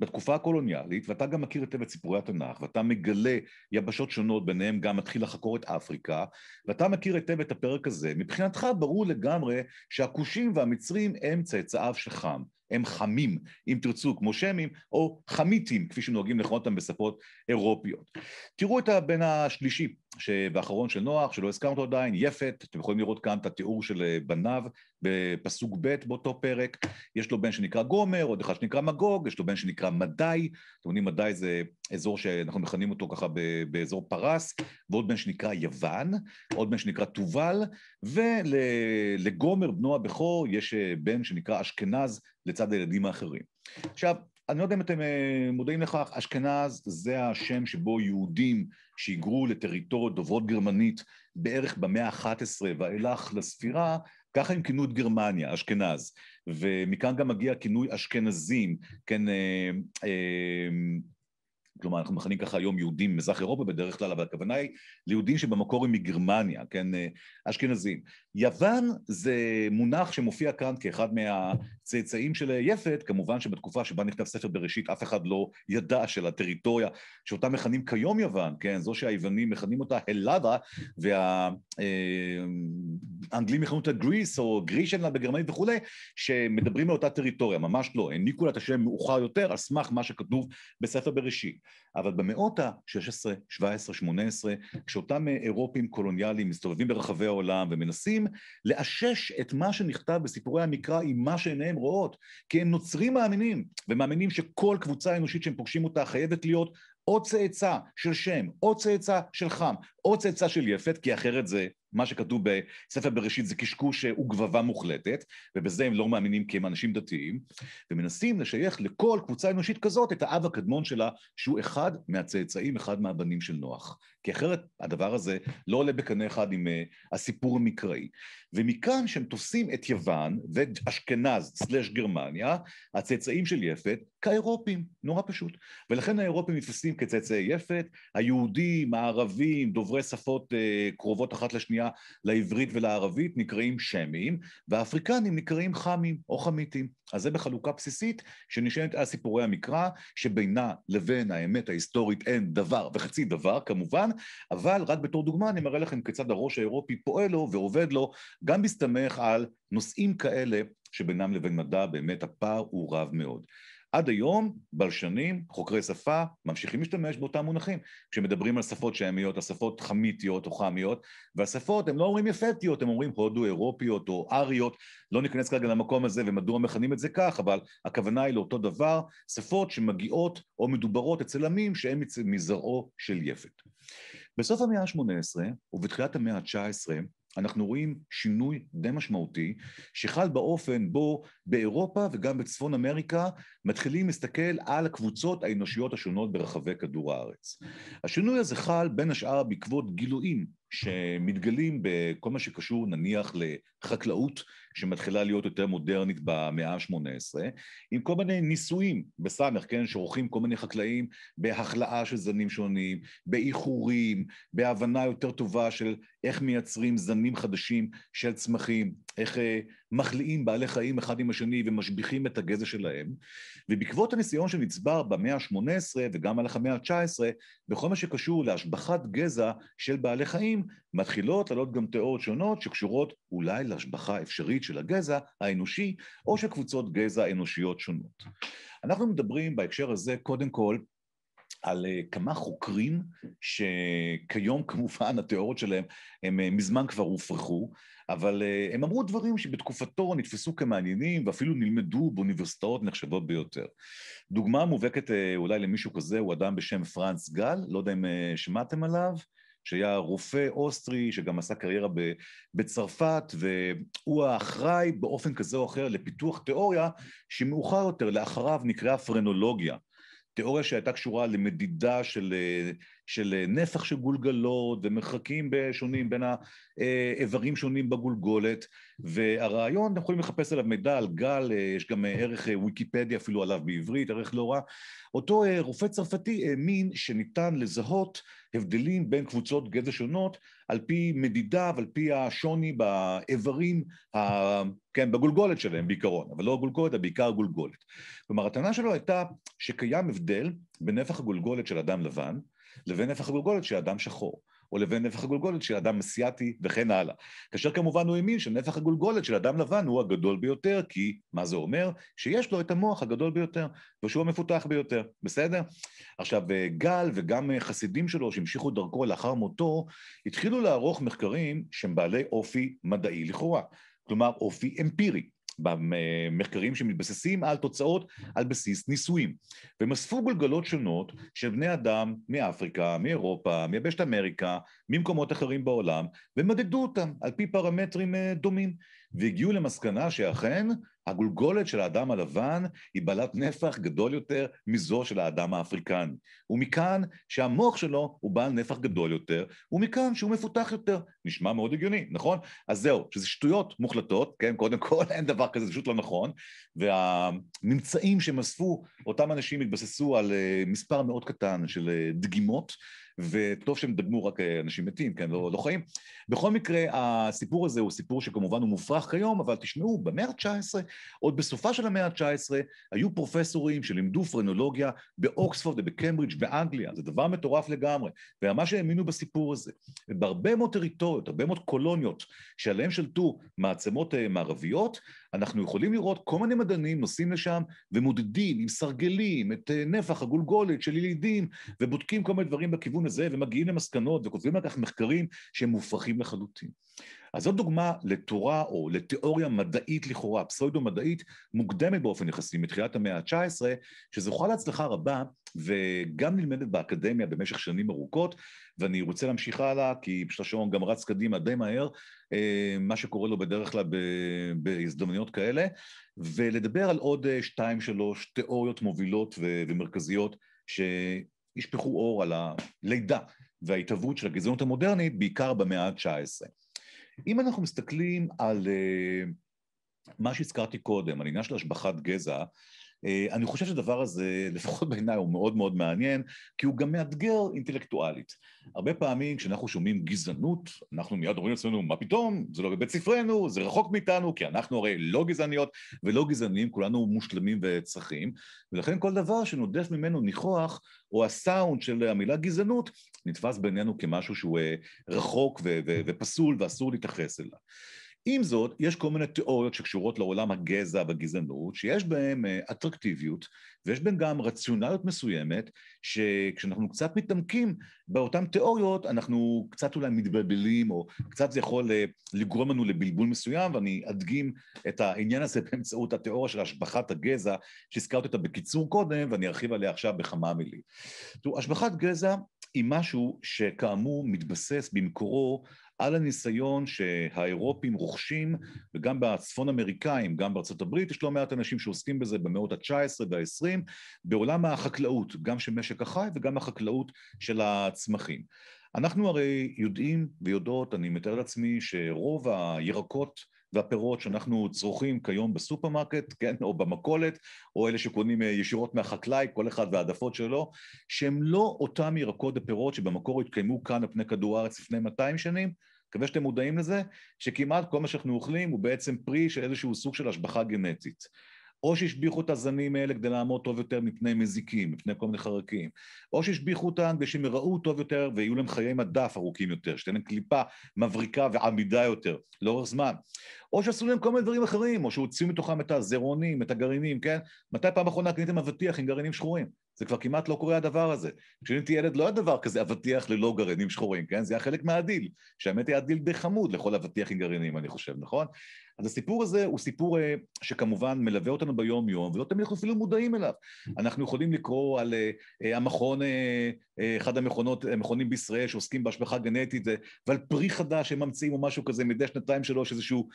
בתקופה הקולוניאלית, ואתה גם מכיר היטב את סיפורי התנ"ך, ואתה מגלה יבשות שונות, ביניהם גם מתחיל לחקור את אפריקה, ואתה מכיר היטב את הפרק הזה. מבחינתך ברור לגמרי שהכושים והמצרים הם צאצאיו של חם, הם חמים, אם תרצו, כמו שמים, או חמיתים, כפי שנוהגים לכנות אותם בשפות אירופיות. תראו את הבן השלישי, שבאחרון של נוח, שלא הזכרנו עדיין, יפת, אתם יכולים לראות כאן את התיאור של אה, בניו בפסוק ב' באותו פרק, יש לו בן שנקרא גומר, עוד אחד שנקרא מגוג, יש לו בן שנקרא מדי, אתם יודעים מדי זה אזור שאנחנו מכנים אותו ככה באזור פרס, ועוד בן שנקרא יוון, עוד בן שנקרא תובל, ולגומר בנו הבכור יש אה, בן שנקרא אשכנז לצד הילדים האחרים. עכשיו, אני לא יודע אם אתם אה, מודעים לכך, אשכנז זה השם שבו יהודים שהיגרו לטריטוריות דוברות גרמנית בערך במאה ה-11 ואילך לספירה, ככה הם כינו את גרמניה, אשכנז. ומכאן גם מגיע כינוי אשכנזים, כן, אה, אה, כלומר אנחנו מכנים ככה היום יהודים מזרח אירופה בדרך כלל, אבל הכוונה היא ליהודים שבמקור הם מגרמניה, כן, אה, אשכנזים. יוון זה מונח שמופיע כאן כאחד מהצאצאים של יפת, כמובן שבתקופה שבה נכתב ספר בראשית אף אחד לא ידע של הטריטוריה שאותה מכנים כיום יוון, כן, זו שהיוונים מכנים אותה הלאדה והאנגלים אה, מכנים אותה גריס או גרישנלה בגרמנית וכולי, שמדברים על אותה טריטוריה, ממש לא, העניקו לה את השם מאוחר יותר על סמך מה שכתוב בספר בראשית. אבל במאות ה-16, 17, 18, כשאותם אירופים קולוניאליים מסתובבים ברחבי העולם ומנסים צריכים לאשש את מה שנכתב בסיפורי המקרא עם מה שעיניהם רואות, כי הם נוצרים מאמינים, ומאמינים שכל קבוצה אנושית שהם פוגשים אותה חייבת להיות או צאצא של שם, או צאצא של חם, או צאצא של יפת, כי אחרת זה, מה שכתוב בספר בראשית זה קשקוש וגבבה מוחלטת, ובזה הם לא מאמינים כי הם אנשים דתיים, ומנסים לשייך לכל קבוצה אנושית כזאת את האב הקדמון שלה, שהוא אחד מהצאצאים, אחד מהבנים של נוח. כי אחרת הדבר הזה לא עולה בקנה אחד עם אה, הסיפור המקראי. ומכאן שהם תופסים את יוון ואשכנז סלש גרמניה, הצאצאים של יפת, כאירופים, נורא פשוט. ולכן האירופים נתפסים כצאצאי יפת, היהודים, הערבים, דוברי שפות אה, קרובות אחת לשנייה לעברית ולערבית נקראים שמים, והאפריקנים נקראים חמים או חמיתים. אז זה בחלוקה בסיסית שנשענת על סיפורי המקרא, שבינה לבין האמת ההיסטורית אין דבר וחצי דבר כמובן, אבל רק בתור דוגמה אני מראה לכם כיצד הראש האירופי פועל לו ועובד לו, גם בהסתמך על נושאים כאלה שבינם לבין מדע באמת הפער הוא רב מאוד. עד היום בלשנים, חוקרי שפה, ממשיכים להשתמש באותם מונחים. כשמדברים על שפות שמיות, על שפות חמיתיות או חמיות, והשפות, הם לא אומרים יפתיות, הם אומרים הודו-אירופיות או אריות. לא ניכנס כרגע למקום הזה ומדוע מכנים את זה כך, אבל הכוונה היא לאותו דבר, שפות שמגיעות או מדוברות אצל עמים שהם מזרעו של יפת. בסוף המאה ה-18 ובתחילת המאה ה-19 אנחנו רואים שינוי די משמעותי שחל באופן בו באירופה וגם בצפון אמריקה מתחילים להסתכל על הקבוצות האנושיות השונות ברחבי כדור הארץ. השינוי הזה חל בין השאר בעקבות גילויים שמתגלים בכל מה שקשור נניח לחקלאות שמתחילה להיות יותר מודרנית במאה ה-18, עם כל מיני ניסויים בסמך, כן, שעורכים כל מיני חקלאים בהחלאה של זנים שונים, באיחורים, בהבנה יותר טובה של איך מייצרים זנים חדשים של צמחים, איך אה, מחליאים בעלי חיים אחד עם השני ומשביחים את הגזע שלהם, ובעקבות הניסיון שנצבר במאה ה-18 וגם במהלך המאה ה-19, בכל מה שקשור להשבחת גזע של בעלי חיים, מתחילות לעלות גם תיאוריות שונות שקשורות אולי להשבחה אפשרית של הגזע האנושי או של קבוצות גזע אנושיות שונות. אנחנו מדברים בהקשר הזה קודם כל על אה, כמה חוקרים שכיום כמובן התיאוריות שלהם הם אה, מזמן כבר הופרכו, אבל אה, הם אמרו דברים שבתקופתו נתפסו כמעניינים ואפילו נלמדו באוניברסיטאות נחשבות ביותר. דוגמה מובהקת אולי למישהו כזה הוא אדם בשם פרנס גל, לא יודע אם שמעתם עליו, שהיה רופא אוסטרי שגם עשה קריירה בצרפת והוא האחראי באופן כזה או אחר לפיתוח תיאוריה שמאוחר יותר לאחריו נקראה פרנולוגיה. תיאוריה שהייתה קשורה למדידה של, של נפח של גולגלות ומרחקים שונים בין האיברים אה, שונים בגולגולת והרעיון, אתם יכולים לחפש עליו מידע על גל, אה, יש גם אה, ערך וויקיפדיה אפילו עליו בעברית, ערך לא רע. אותו רופא צרפתי האמין שניתן לזהות הבדלים בין קבוצות גזע שונות על פי מדידה ועל פי השוני באיברים, ה... כן, בגולגולת שלהם בעיקרון, אבל לא הגולגולת, בעיקר הגולגולת. כלומר, הטענה שלו הייתה שקיים הבדל בין נפח הגולגולת של אדם לבן לבין נפח הגולגולת של אדם שחור. או לבין נפח הגולגולת של אדם אסיאתי וכן הלאה. כאשר כמובן הוא האמין שנפח הגולגולת של אדם לבן הוא הגדול ביותר, כי מה זה אומר? שיש לו את המוח הגדול ביותר, ושהוא המפותח ביותר, בסדר? עכשיו, אה, גל וגם אה, חסידים שלו שהמשיכו דרכו לאחר מותו, התחילו לערוך מחקרים שהם בעלי אופי מדעי לכאורה. כלומר אופי אמפירי. במחקרים שמתבססים על תוצאות על בסיס ניסויים. והם אספו גולגלות שונות של בני אדם מאפריקה, מאירופה, מיבשת אמריקה, ממקומות אחרים בעולם, ומדדו אותם על פי פרמטרים אה, דומים. והגיעו למסקנה שאכן הגולגולת של האדם הלבן היא בעלת נפח גדול יותר מזו של האדם האפריקני. ומכאן שהמוח שלו הוא בעל נפח גדול יותר, ומכאן שהוא מפותח יותר. נשמע מאוד הגיוני, נכון? אז זהו, שזה שטויות מוחלטות, כן? קודם כל אין דבר כזה, זה פשוט לא נכון. והממצאים שהם אספו, אותם אנשים התבססו על אה, מספר מאוד קטן של אה, דגימות. וטוב שהם דגמו רק אה, אנשים מתים, כן, לא, לא חיים. בכל מקרה, הסיפור הזה הוא סיפור שכמובן הוא מופרך כיום, אבל תשמעו, במאה ה-19, עוד בסופה של המאה ה-19, היו פרופסורים שלימדו פרנולוגיה באוקספורד ובקיימברידג' באנגליה, זה דבר מטורף לגמרי, וממש האמינו בסיפור הזה. בהרבה מאוד טריטוריות, הרבה מאוד קולוניות, שעליהן שלטו מעצמות אה, מערביות, אנחנו יכולים לראות כל מיני מדענים נוסעים לשם ומודדים עם סרגלים את אה, נפח הגולגולת של ילידים, ובודקים כל מיני דברים בכיוון לכיוון הזה ומגיעים למסקנות וכותבים על כך מחקרים שהם מופרכים לחלוטין. אז זאת דוגמה לתורה או לתיאוריה מדעית לכאורה, פסאודו-מדעית, מוקדמת באופן יחסי מתחילת המאה ה-19, שזוכה להצלחה רבה וגם נלמדת באקדמיה במשך שנים ארוכות, ואני רוצה להמשיך הלאה, כי פשוט השעון גם רץ קדימה די מהר, אה, מה שקורה לו בדרך כלל בהזדמנויות כאלה, ולדבר על עוד אה, שתיים שלוש תיאוריות מובילות ומרכזיות. ישפכו אור על הלידה וההתהוות של הגזענות המודרנית, בעיקר במאה ה-19. אם אנחנו מסתכלים על אה, מה שהזכרתי קודם, על עניין של השבחת גזע, אה, אני חושב שהדבר הזה, לפחות בעיניי, הוא מאוד מאוד מעניין, כי הוא גם מאתגר אינטלקטואלית. הרבה פעמים כשאנחנו שומעים גזענות, אנחנו מיד אומרים לעצמנו, מה פתאום, זה לא בבית ספרנו, זה רחוק מאיתנו, כי אנחנו הרי לא גזעניות ולא גזענים, כולנו מושלמים וצרכים, ולכן כל דבר שנודף ממנו ניחוח, או הסאונד של המילה גזענות, נתפס בעינינו כמשהו שהוא אה, רחוק ופסול ואסור להתייחס אליו. עם זאת, יש כל מיני תיאוריות שקשורות לעולם הגזע והגזענות, שיש בהן אה, אטרקטיביות, ויש בהן גם רציונליות מסוימת, שכשאנחנו קצת מתעמקים באותן תיאוריות, אנחנו קצת אולי מתבלבלים, או קצת זה יכול אה, לגרום לנו לבלבול מסוים, ואני אדגים את העניין הזה באמצעות התיאוריה של השבחת הגזע, שהזכרתי אותה בקיצור קודם, ואני ארחיב עליה עכשיו בכמה מילים. תראו, השבחת גזע היא משהו שכאמור מתבסס במקורו על הניסיון שהאירופים רוכשים, וגם בצפון אמריקאים, גם בארצות הברית, יש לא מעט אנשים שעוסקים בזה במאות ה-19 וה-20, בעולם החקלאות, גם של משק החי וגם החקלאות של הצמחים. אנחנו הרי יודעים ויודעות, אני מתאר לעצמי, שרוב הירקות והפירות שאנחנו צורכים כיום בסופרמרקט, כן, או במכולת, או אלה שקונים אה, ישירות מהחקלאי, כל אחד והעדפות שלו, שהם לא אותם ירקות ופירות שבמקור התקיימו כאן על פני כדור הארץ לפני 200 שנים, מקווה שאתם מודעים לזה, שכמעט כל מה שאנחנו אוכלים הוא בעצם פרי של איזשהו סוג של השבחה גנטית. או שהשביחו את הזנים האלה כדי לעמוד טוב יותר מפני מזיקים, מפני כל מיני חרקים, או שהשביחו אותן כדי שהם יראו טוב יותר ויהיו להם חיי מדף ארוכים יותר, שתהיה להם קליפה מבריקה ועמידה יותר לאורך זמן, או שעשו להם כל מיני דברים אחרים, או שהוציאו מתוכם את הזרעונים, את הגרעינים, כן? מתי פעם אחרונה קניתם אבטיח עם גרעינים שחורים? זה כבר כמעט לא קורה הדבר הזה. כשאני הייתי ילד לא היה דבר כזה אבטיח ללא גרעינים שחורים, כן? זה היה חלק מהדיל, שהאמת היה דיל די חמוד לכל אבטיח עם גרעינים, אני חושב, נכון? אז הסיפור הזה הוא סיפור אה, שכמובן מלווה אותנו ביום-יום, ולא תמיד אנחנו אפילו מודעים אליו. אנחנו יכולים לקרוא על אה, אה, המכון, אחד המכונות, המכונים בישראל שעוסקים בהשבחה גנטית, ועל פרי חדש הם ממציאים או משהו כזה מדי שנתיים-שלוש, איזשהו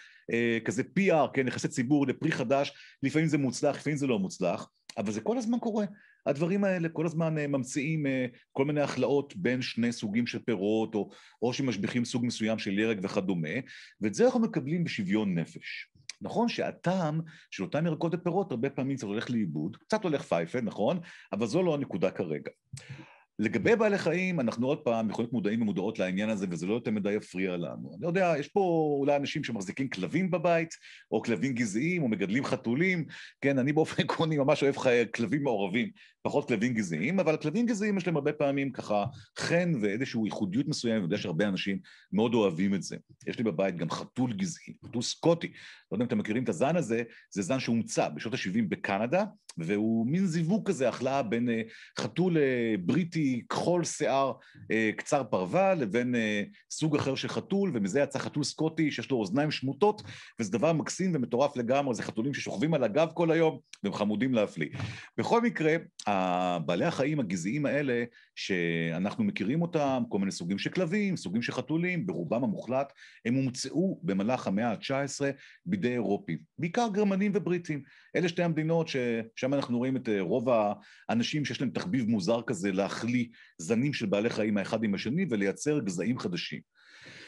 כזה PR, כן, יחסי ציבור לפרי חדש, לפעמים זה מוצלח, לפעמים זה לא מוצלח. אבל זה כל הזמן קורה. הדברים האלה כל הזמן אה, ממציאים אה, כל מיני הכלאות בין שני סוגים של פירות, או, או שמשביחים סוג מסוים של ירק וכדומה, ואת זה אנחנו מקבלים בשוויון נפש. נכון שהטעם של אותם ירקות ופירות הרבה פעמים קצת הולך לאיבוד, קצת הולך פייפן, נכון? אבל זו לא הנקודה כרגע. לגבי בעלי חיים, אנחנו עוד פעם יכולים להיות מודעים ומודעות לעניין הזה, וזה לא יותר מדי יפריע לנו. אני יודע, יש פה אולי אנשים שמחזיקים כלבים בבית, או כלבים גזעיים, או מגדלים חתולים. כן, אני באופן עקרוני ממש אוהב חיי כלבים מעורבים, פחות כלבים גזעיים, אבל כלבים גזעיים יש להם הרבה פעמים ככה חן ואיזושהי ייחודיות מסוימת, ואני יודע שהרבה אנשים מאוד אוהבים את זה. יש לי בבית גם חתול גזעי, חתול סקוטי. לא יודע אם אתם מכירים את הזן הזה, זה זן שהומצא בשנות ה-70 בקנדה, והוא מין זיווג כזה, אכלה בין אה, חתול אה, בריטי כחול שיער אה, קצר פרווה, לבין אה, סוג אחר של חתול, ומזה יצא חתול סקוטי שיש לו אוזניים שמוטות, וזה דבר מקסים ומטורף לגמרי, זה חתולים ששוכבים על הגב כל היום, והם חמודים להפליא. בכל מקרה, בעלי החיים הגזעיים האלה, שאנחנו מכירים אותם, כל מיני סוגים של כלבים, סוגים של חתולים, ברובם המוחלט, הם הומצאו במהלך המאה ה-19 בידי אירופים, בעיקר גרמנים ובריטים. אלה שתי המדינות ששם אנחנו רואים את אה, רוב האנשים שיש להם תחביב מוזר כזה להחליט להביא זנים של בעלי חיים האחד עם השני ולייצר גזעים חדשים.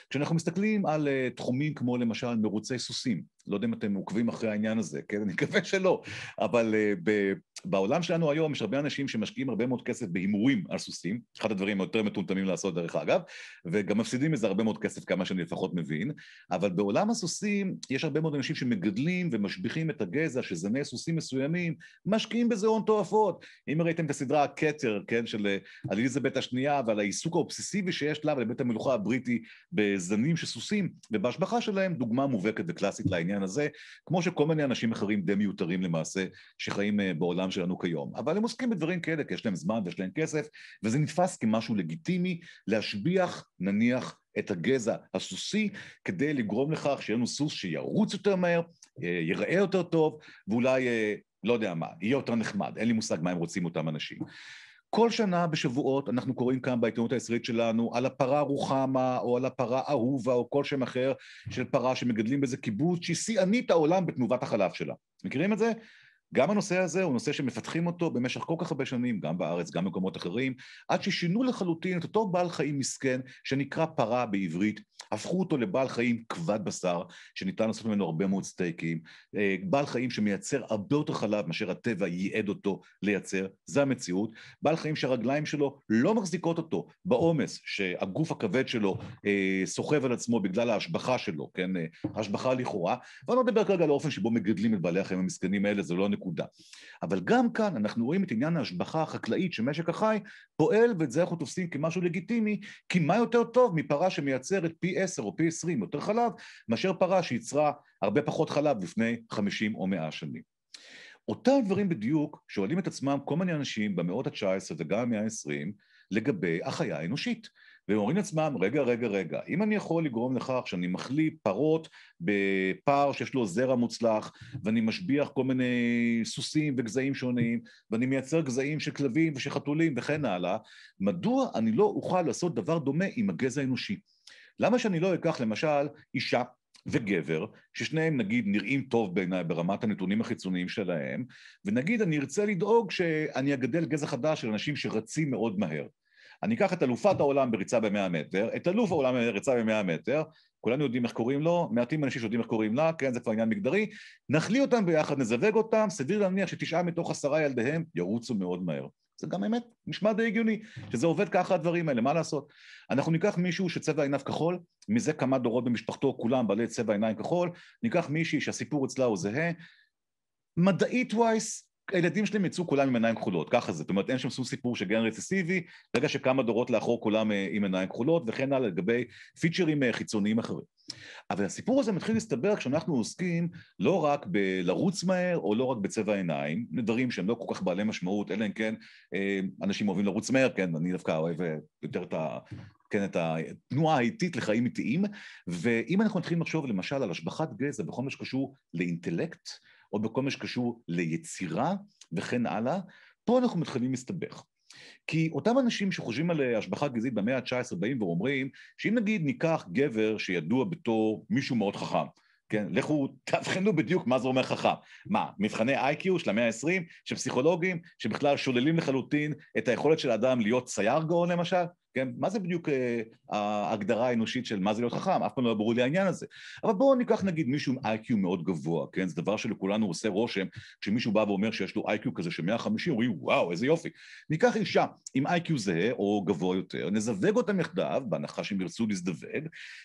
כשאנחנו מסתכלים על אה, תחומים כמו למשל מרוצי סוסים, לא יודע אם אתם עוקבים אחרי העניין הזה, כן? אני מקווה שלא, אבל אה, ב... בעולם שלנו היום יש הרבה אנשים שמשקיעים הרבה מאוד כסף בהימורים על סוסים, אחד הדברים היותר מטומטמים לעשות דרך אגב, וגם מפסידים מזה הרבה מאוד כסף כמה שאני לפחות מבין, אבל בעולם הסוסים יש הרבה מאוד אנשים שמגדלים ומשביחים את הגזע של זני סוסים מסוימים, משקיעים בזה הון תועפות. אם ראיתם את הסדרה הכתר, כן, של אה, אליזבת השנייה ועל העיסוק האובססיבי שיש לה ולבית המלוכה הבריטי בזנים של סוסים ובהשבחה שלהם, דוגמה מובהקת וקלאסית לעניין הזה, כמו שכל מיני אנשים אחרים די מיותרים למעשה, שחיים אה, בעולם שלנו כיום, אבל הם עוסקים בדברים כאלה כי יש להם זמן ויש להם כסף, וזה נתפס כמשהו לגיטימי להשביח נניח את הגזע הסוסי כדי לגרום לכך שיהיה לנו סוס שירוץ יותר מהר, ייראה אה, יותר טוב, ואולי, אה, לא יודע מה, יהיה יותר נחמד, אין לי מושג מה הם רוצים אותם אנשים. כל שנה בשבועות אנחנו קוראים כאן בעיתונות הישראלית שלנו על הפרה רוחמה או על הפרה אהובה או כל שם אחר של פרה שמגדלים באיזה קיבוץ שהיא שיאנית העולם בתנובת החלב שלה. מכירים את זה? גם הנושא הזה הוא נושא שמפתחים אותו במשך כל כך הרבה שנים, גם בארץ, גם במקומות אחרים, עד ששינו לחלוטין את אותו בעל חיים מסכן, שנקרא פרה בעברית, הפכו אותו לבעל חיים כבד בשר, שניתן לעשות ממנו הרבה מאוד סטייקים, אה, בעל חיים שמייצר הרבה יותר חלב מאשר הטבע ייעד אותו לייצר, זה המציאות, בעל חיים שהרגליים שלו לא מחזיקות אותו בעומס שהגוף הכבד שלו אה, סוחב על עצמו בגלל ההשבחה שלו, כן, אה, השבחה לכאורה, ואני לא מדבר כרגע על האופן שבו מגדלים את בעלי החיים המסכנים האלה, זו לא נקודה. אבל גם כאן אנחנו רואים את עניין ההשבחה החקלאית שמשק החי פועל, ואת זה אנחנו תופסים כמשהו לגיטימי, כי מה יותר טוב מפרה שמייצרת פי עשר או פי עשרים יותר חלב, מאשר פרה שייצרה הרבה פחות חלב לפני חמישים או מאה שנים. אותם דברים בדיוק שואלים את עצמם כל מיני אנשים במאות ה-19 וגם במאה ה-20 לגבי החיה האנושית. והם אומרים לעצמם, רגע, רגע, רגע, אם אני יכול לגרום לכך שאני מחליא פרות בפר שיש לו זרע מוצלח, ואני משביח כל מיני סוסים וגזעים שונים, ואני מייצר גזעים של כלבים ושל חתולים וכן הלאה, מדוע אני לא אוכל לעשות דבר דומה עם הגזע האנושי? למה שאני לא אקח למשל אישה וגבר, ששניהם נגיד נראים טוב בעיניי ברמת הנתונים החיצוניים שלהם, ונגיד אני ארצה לדאוג שאני אגדל גזע חדש של אנשים שרצים מאוד מהר. אני אקח את אלופת העולם בריצה במאה מטר, את אלוף העולם בריצה במאה מטר, כולנו יודעים איך קוראים לו, מעטים אנשים שיודעים איך קוראים לה, כן, זה כבר עניין מגדרי, נחליא אותם ביחד, נזווג אותם, סביר להניח שתשעה מתוך עשרה ילדיהם ירוצו מאוד מהר. זה גם אמת, נשמע די הגיוני, שזה עובד ככה הדברים האלה, מה לעשות? אנחנו ניקח מישהו שצבע עיניו כחול, מזה כמה דורות במשפחתו כולם בעלי צבע עיניים כחול, ניקח מישהי שהסיפור אצלה הוא זהה, מדעית ווייס הילדים שלהם יצאו כולם עם עיניים כחולות, ככה זה, זאת אומרת אין שם שום סיפור של גן רציסיבי, ברגע שכמה דורות לאחור כולם אה, עם עיניים כחולות וכן הלאה לגבי פיצ'רים אה, חיצוניים אחרים. אבל הסיפור הזה מתחיל להסתבר כשאנחנו עוסקים לא רק בלרוץ מהר או לא רק בצבע עיניים, דברים שהם לא כל כך בעלי משמעות, אלא אם כן אה, אנשים אוהבים לרוץ מהר, כן, אני דווקא אוהב יותר את ה... כן, את התנועה האיטית לחיים איטיים, ואם אנחנו נתחיל לחשוב למשל על השבחת גזע בכל מה שקשור לאינטלקט, או בכל מה שקשור ליצירה וכן הלאה, פה אנחנו מתחילים להסתבך. כי אותם אנשים שחושבים על אה, השבחה גזעית במאה ה-19 באים ואומרים שאם נגיד ניקח גבר שידוע בתור מישהו מאוד חכם, כן, לכו תאבחנו בדיוק מה זה אומר חכם. מה, מבחני איי-קיו של המאה ה-20, של פסיכולוגים, שבכלל שוללים לחלוטין את היכולת של האדם להיות צייר גאון למשל? כן? מה זה בדיוק אה, ההגדרה האנושית של מה זה להיות חכם? אף פעם לא ברור לי העניין הזה. אבל בואו ניקח נגיד מישהו עם איי-קיו מאוד גבוה, כן? זה דבר שלכולנו עושה רושם, כשמישהו בא ואומר שיש לו איי-קיו כזה של 150, אומרים וואו, איזה יופי. ניקח אישה עם איי-קיו זהה או גבוה יותר, נזווג אותם יחדיו, בהנחה שהם ירצו להזדווג,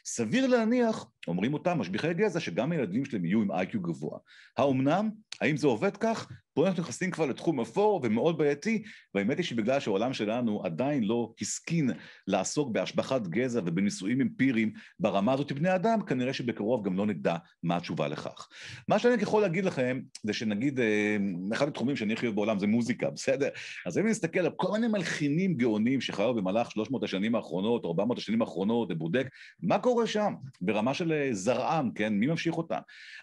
סביר להניח, אומרים אותם משביחי גזע, שגם הילדים שלהם יהיו עם איי-קיו גבוה. האומנם? האם זה עובד כך? פה אנחנו נכנסים כבר לתחום אפור ומאוד בעייתי, והאמת היא שבגלל שהעולם שלנו עדיין לא הסכין לעסוק בהשבחת גזע ובניסויים אמפיריים ברמה הזאת בני אדם, כנראה שבקרוב גם לא נדע מה התשובה לכך. מה שאני יכול להגיד לכם, זה שנגיד, אה, אחד התחומים שאני הכי אוהב בעולם זה מוזיקה, בסדר? אז אם נסתכל על כל מיני מלחינים גאונים שחיו במהלך 300 השנים האחרונות, 400 השנים האחרונות, ובודק מה קורה שם ברמה של אה, זרעם, כן? מי ממשיך אותם?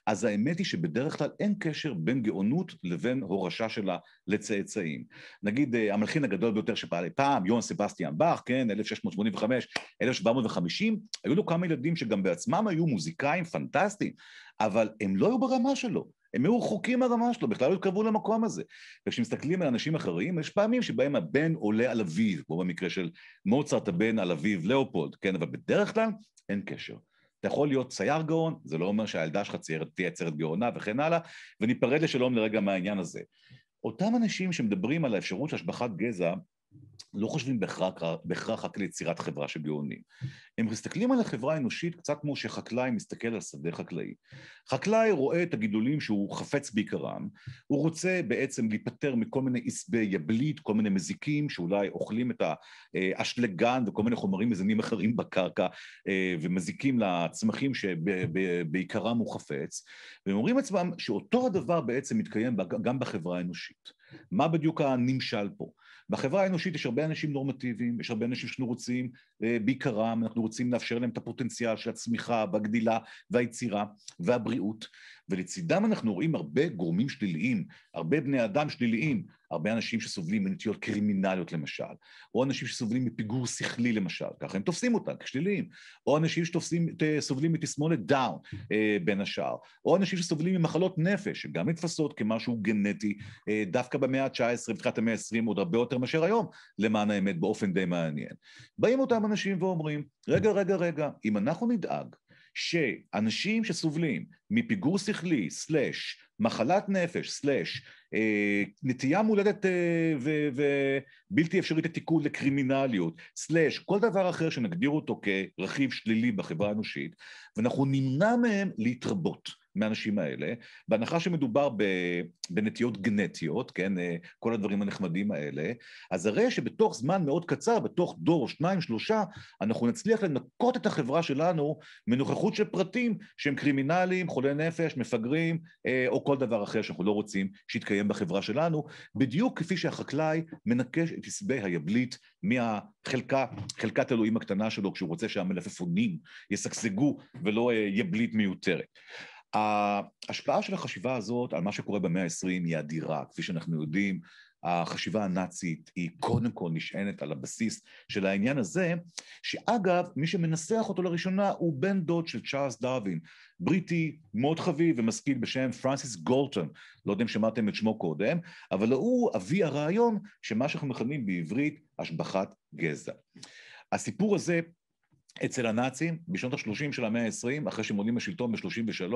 אז האמת היא שבדרך כלל אין קשר בין גאונות לבין הורשה שלה לצאצאים. נגיד אה, המלחין הגדול ביותר שבא לפעם, יוהן סבסטיאן באך, כן, 1685, 1750, היו לו כמה ילדים שגם בעצמם היו מוזיקאים פנטסטיים, אבל הם לא היו ברמה שלו. הם היו רחוקים מהרמה שלו, בכלל לא התקרבו למקום הזה. וכשמסתכלים על אנשים אחרים, יש פעמים שבהם הבן עולה על אביו, כמו במקרה של מוצרט הבן על אביו לאופולד, כן, אבל בדרך כלל אין קשר. אתה יכול להיות צייר גאון, זה לא אומר שהילדה שלך תהיה ציירת גאונה וכן הלאה, וניפרד לשלום לרגע מהעניין הזה. אותם אנשים שמדברים על האפשרות של השבחת גזע, לא חושבים בהכרח, בהכרח רק ליצירת חברה של גאונים. הם מסתכלים על החברה האנושית קצת כמו שחקלאי מסתכל על שדה חקלאי. חקלאי רואה את הגידולים שהוא חפץ בעיקרם, הוא רוצה בעצם להיפטר מכל מיני עשבי יבלית, כל מיני מזיקים שאולי אוכלים את האשלגן וכל מיני חומרים מזינים אחרים בקרקע אה, ומזיקים לצמחים שבעיקרם הוא חפץ, והם אומרים לעצמם שאותו הדבר בעצם מתקיים גם בחברה האנושית. מה בדיוק הנמשל פה? בחברה האנושית יש הרבה אנשים נורמטיביים, יש הרבה אנשים שאנחנו רוצים, אה, בעיקרם אנחנו רוצים לאפשר להם את הפוטנציאל של הצמיחה והגדילה והיצירה והבריאות, ולצידם אנחנו רואים הרבה גורמים שליליים, הרבה בני אדם שליליים. הרבה אנשים שסובלים מנטיות קרימינליות למשל, או אנשים שסובלים מפיגור שכלי למשל, ככה הם תופסים אותם כשליליים, או אנשים שסובלים מתסמונת דאון אה, בין השאר, או אנשים שסובלים ממחלות נפש, שגם נתפסות כמשהו גנטי, אה, דווקא במאה ה-19 בתחילת המאה ה-20 עוד הרבה יותר מאשר היום, למען האמת באופן די מעניין. באים אותם אנשים ואומרים, רגע, רגע, רגע, אם אנחנו נדאג שאנשים שסובלים מפיגור שכלי, סלאש, מחלת נפש, סלאש, אה, נטייה מולדת אה, ובלתי אפשרית לתיקון לקרימינליות, סלאש, כל דבר אחר שנגדיר אותו כרכיב שלילי בחברה האנושית, ואנחנו נמנע מהם להתרבות. מהאנשים האלה, בהנחה שמדובר בנטיות גנטיות, כן, אה, כל הדברים הנחמדים האלה, אז הרי שבתוך זמן מאוד קצר, בתוך דור, שניים, שלושה, אנחנו נצליח לנקות את החברה שלנו מנוכחות של פרטים שהם קרימינליים, חולי נפש, מפגרים, אה, או כל דבר אחר שאנחנו לא רוצים שיתקיים בחברה שלנו, בדיוק כפי שהחקלאי מנקש את עשבי היבלית מהחלקה, חלקת אלוהים הקטנה שלו, כשהוא רוצה שהמלפפונים ישגשגו ולא אה, יבלית מיותרת. ההשפעה של החשיבה הזאת על מה שקורה במאה ה-20 היא אדירה, כפי שאנחנו יודעים, החשיבה הנאצית היא קודם כל נשענת על הבסיס של העניין הזה, שאגב, מי שמנסח אותו לראשונה הוא בן דוד של צ'ארלס דרווין, בריטי מאוד חביב ומשכיל בשם פרנסיס גולטון, לא יודע אם שמעתם את שמו קודם, אבל הוא אבי הרעיון שמה שאנחנו מכנים בעברית השבחת גזע. הסיפור הזה אצל הנאצים בשנות ה-30 של המאה ה-20, אחרי שהם עולים לשלטון ב-33,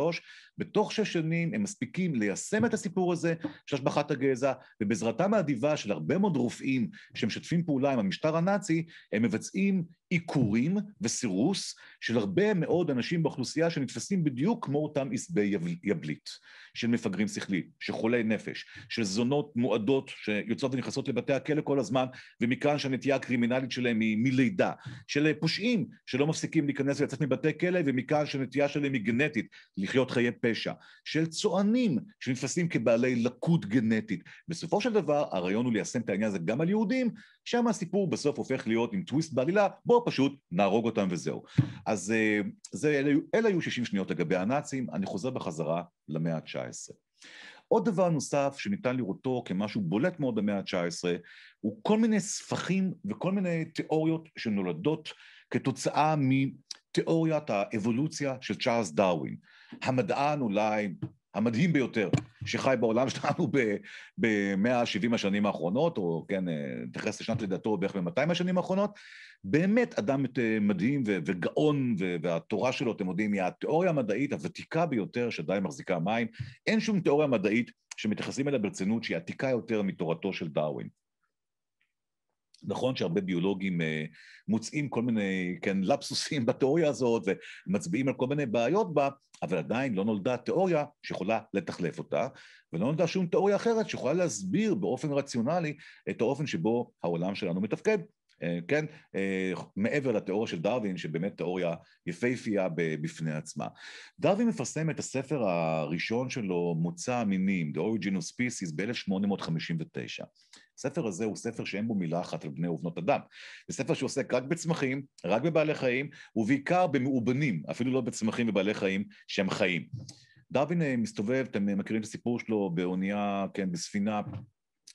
בתוך שש שנים הם מספיקים ליישם את הסיפור הזה של השבחת הגזע, ובעזרתם האדיבה של הרבה מאוד רופאים שמשתפים פעולה עם המשטר הנאצי, הם מבצעים עיקורים וסירוס של הרבה מאוד אנשים באוכלוסייה שנתפסים בדיוק כמו אותם עשבי יבלית, של מפגרים שכלית, של חולי נפש, של זונות מועדות שיוצאות ונכנסות לבתי הכלא כל הזמן, ומכאן שהנטייה הקרימינלית שלהם היא מלידה, של פושעים שלא מפסיקים להיכנס ולצאת מבתי כלא, ומכאן שנטייה שלהם היא גנטית, לחיות חיי פשע, של צוענים שנתפסים כבעלי לקות גנטית. בסופו של דבר, הרעיון הוא ליישם את העניין הזה גם על יהודים, שם הסיפור בסוף הופך להיות עם טוויסט בעלילה, בואו פשוט נהרוג אותם וזהו. אז אה, זה, אלה, אלה היו 60 שניות לגבי הנאצים, אני חוזר בחזרה למאה ה-19. עוד דבר נוסף שניתן לראותו כמשהו בולט מאוד במאה ה-19, הוא כל מיני ספחים וכל מיני תיאוריות שנולדות כתוצאה מתיאוריית האבולוציה של צ'ארלס דרווין, המדען אולי המדהים ביותר שחי בעולם שלנו ב-170 השנים האחרונות, או כן, אה, נתייחס לשנת לידתו בערך ב-200 השנים האחרונות, באמת אדם אה, מדהים וגאון, והתורה שלו, אתם יודעים, היא התיאוריה המדעית הוותיקה ביותר שעדיין מחזיקה מים. אין שום תיאוריה מדעית שמתייחסים אליה ברצינות שהיא עתיקה יותר מתורתו של דרווין. נכון שהרבה ביולוגים אה, מוצאים כל מיני, כן, לבסוסים בתיאוריה הזאת ומצביעים על כל מיני בעיות בה, אבל עדיין לא נולדה תיאוריה שיכולה לתחלף אותה, ולא נולדה שום תיאוריה אחרת שיכולה להסביר באופן רציונלי את האופן שבו העולם שלנו מתפקד. אה, כן, אה, מעבר לתיאוריה של דרווין, שבאמת תיאוריה יפהפייה בפני עצמה. דרווין מפרסם את הספר הראשון שלו, מוצא המינים, The Origin of Species, ב-1859. הספר הזה הוא ספר שאין בו מילה אחת על בני ובנות אדם. זה ספר שעוסק רק בצמחים, רק בבעלי חיים, ובעיקר במאובנים, אפילו לא בצמחים ובעלי חיים שהם חיים. דרווין אה, מסתובב, אתם אה, מכירים את הסיפור שלו באונייה, כן, בספינה,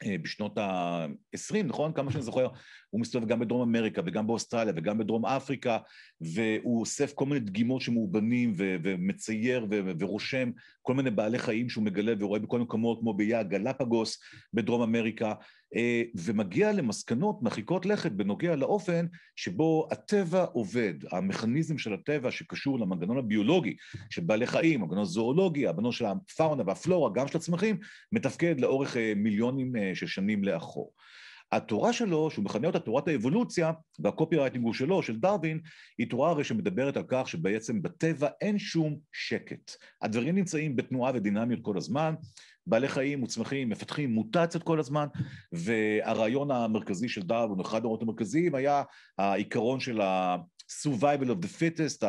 אה, בשנות ה-20, נכון? כמה שאני זוכר, הוא מסתובב גם בדרום אמריקה וגם באוסטרליה וגם בדרום אפריקה, והוא אוסף כל מיני דגימות שמאובנים ו- ומצייר ו- ורושם כל מיני בעלי חיים שהוא מגלה ורואה בכל מיני מקומות, כמו באיי הגלפגוס בדרום אמריקה, אה, ומגיע למסקנות מרחיקות לכת בנוגע לאופן שבו הטבע עובד, המכניזם של הטבע שקשור למנגנון הביולוגי של בעלי חיים, המנגנון הזואולוגי, המנגנון של הפאונה והפלורה, גם של הצמחים, מתפקד לאורך אה, מיליונים אה, של שנים לאחור. התורה שלו, שהוא מכנה אותה תורת האבולוציה, והקופי רייטינג הוא שלו, של דרווין, היא תורה הרי שמדברת על כך שבעצם בטבע אין שום שקט. הדברים נמצאים בתנועה ודינמיות כל הזמן, בעלי חיים וצמחים מפתחים מוטציות כל הזמן, והרעיון המרכזי של דרווין, אחד הרעיונות המרכזיים היה העיקרון של ה... survival of the fittest,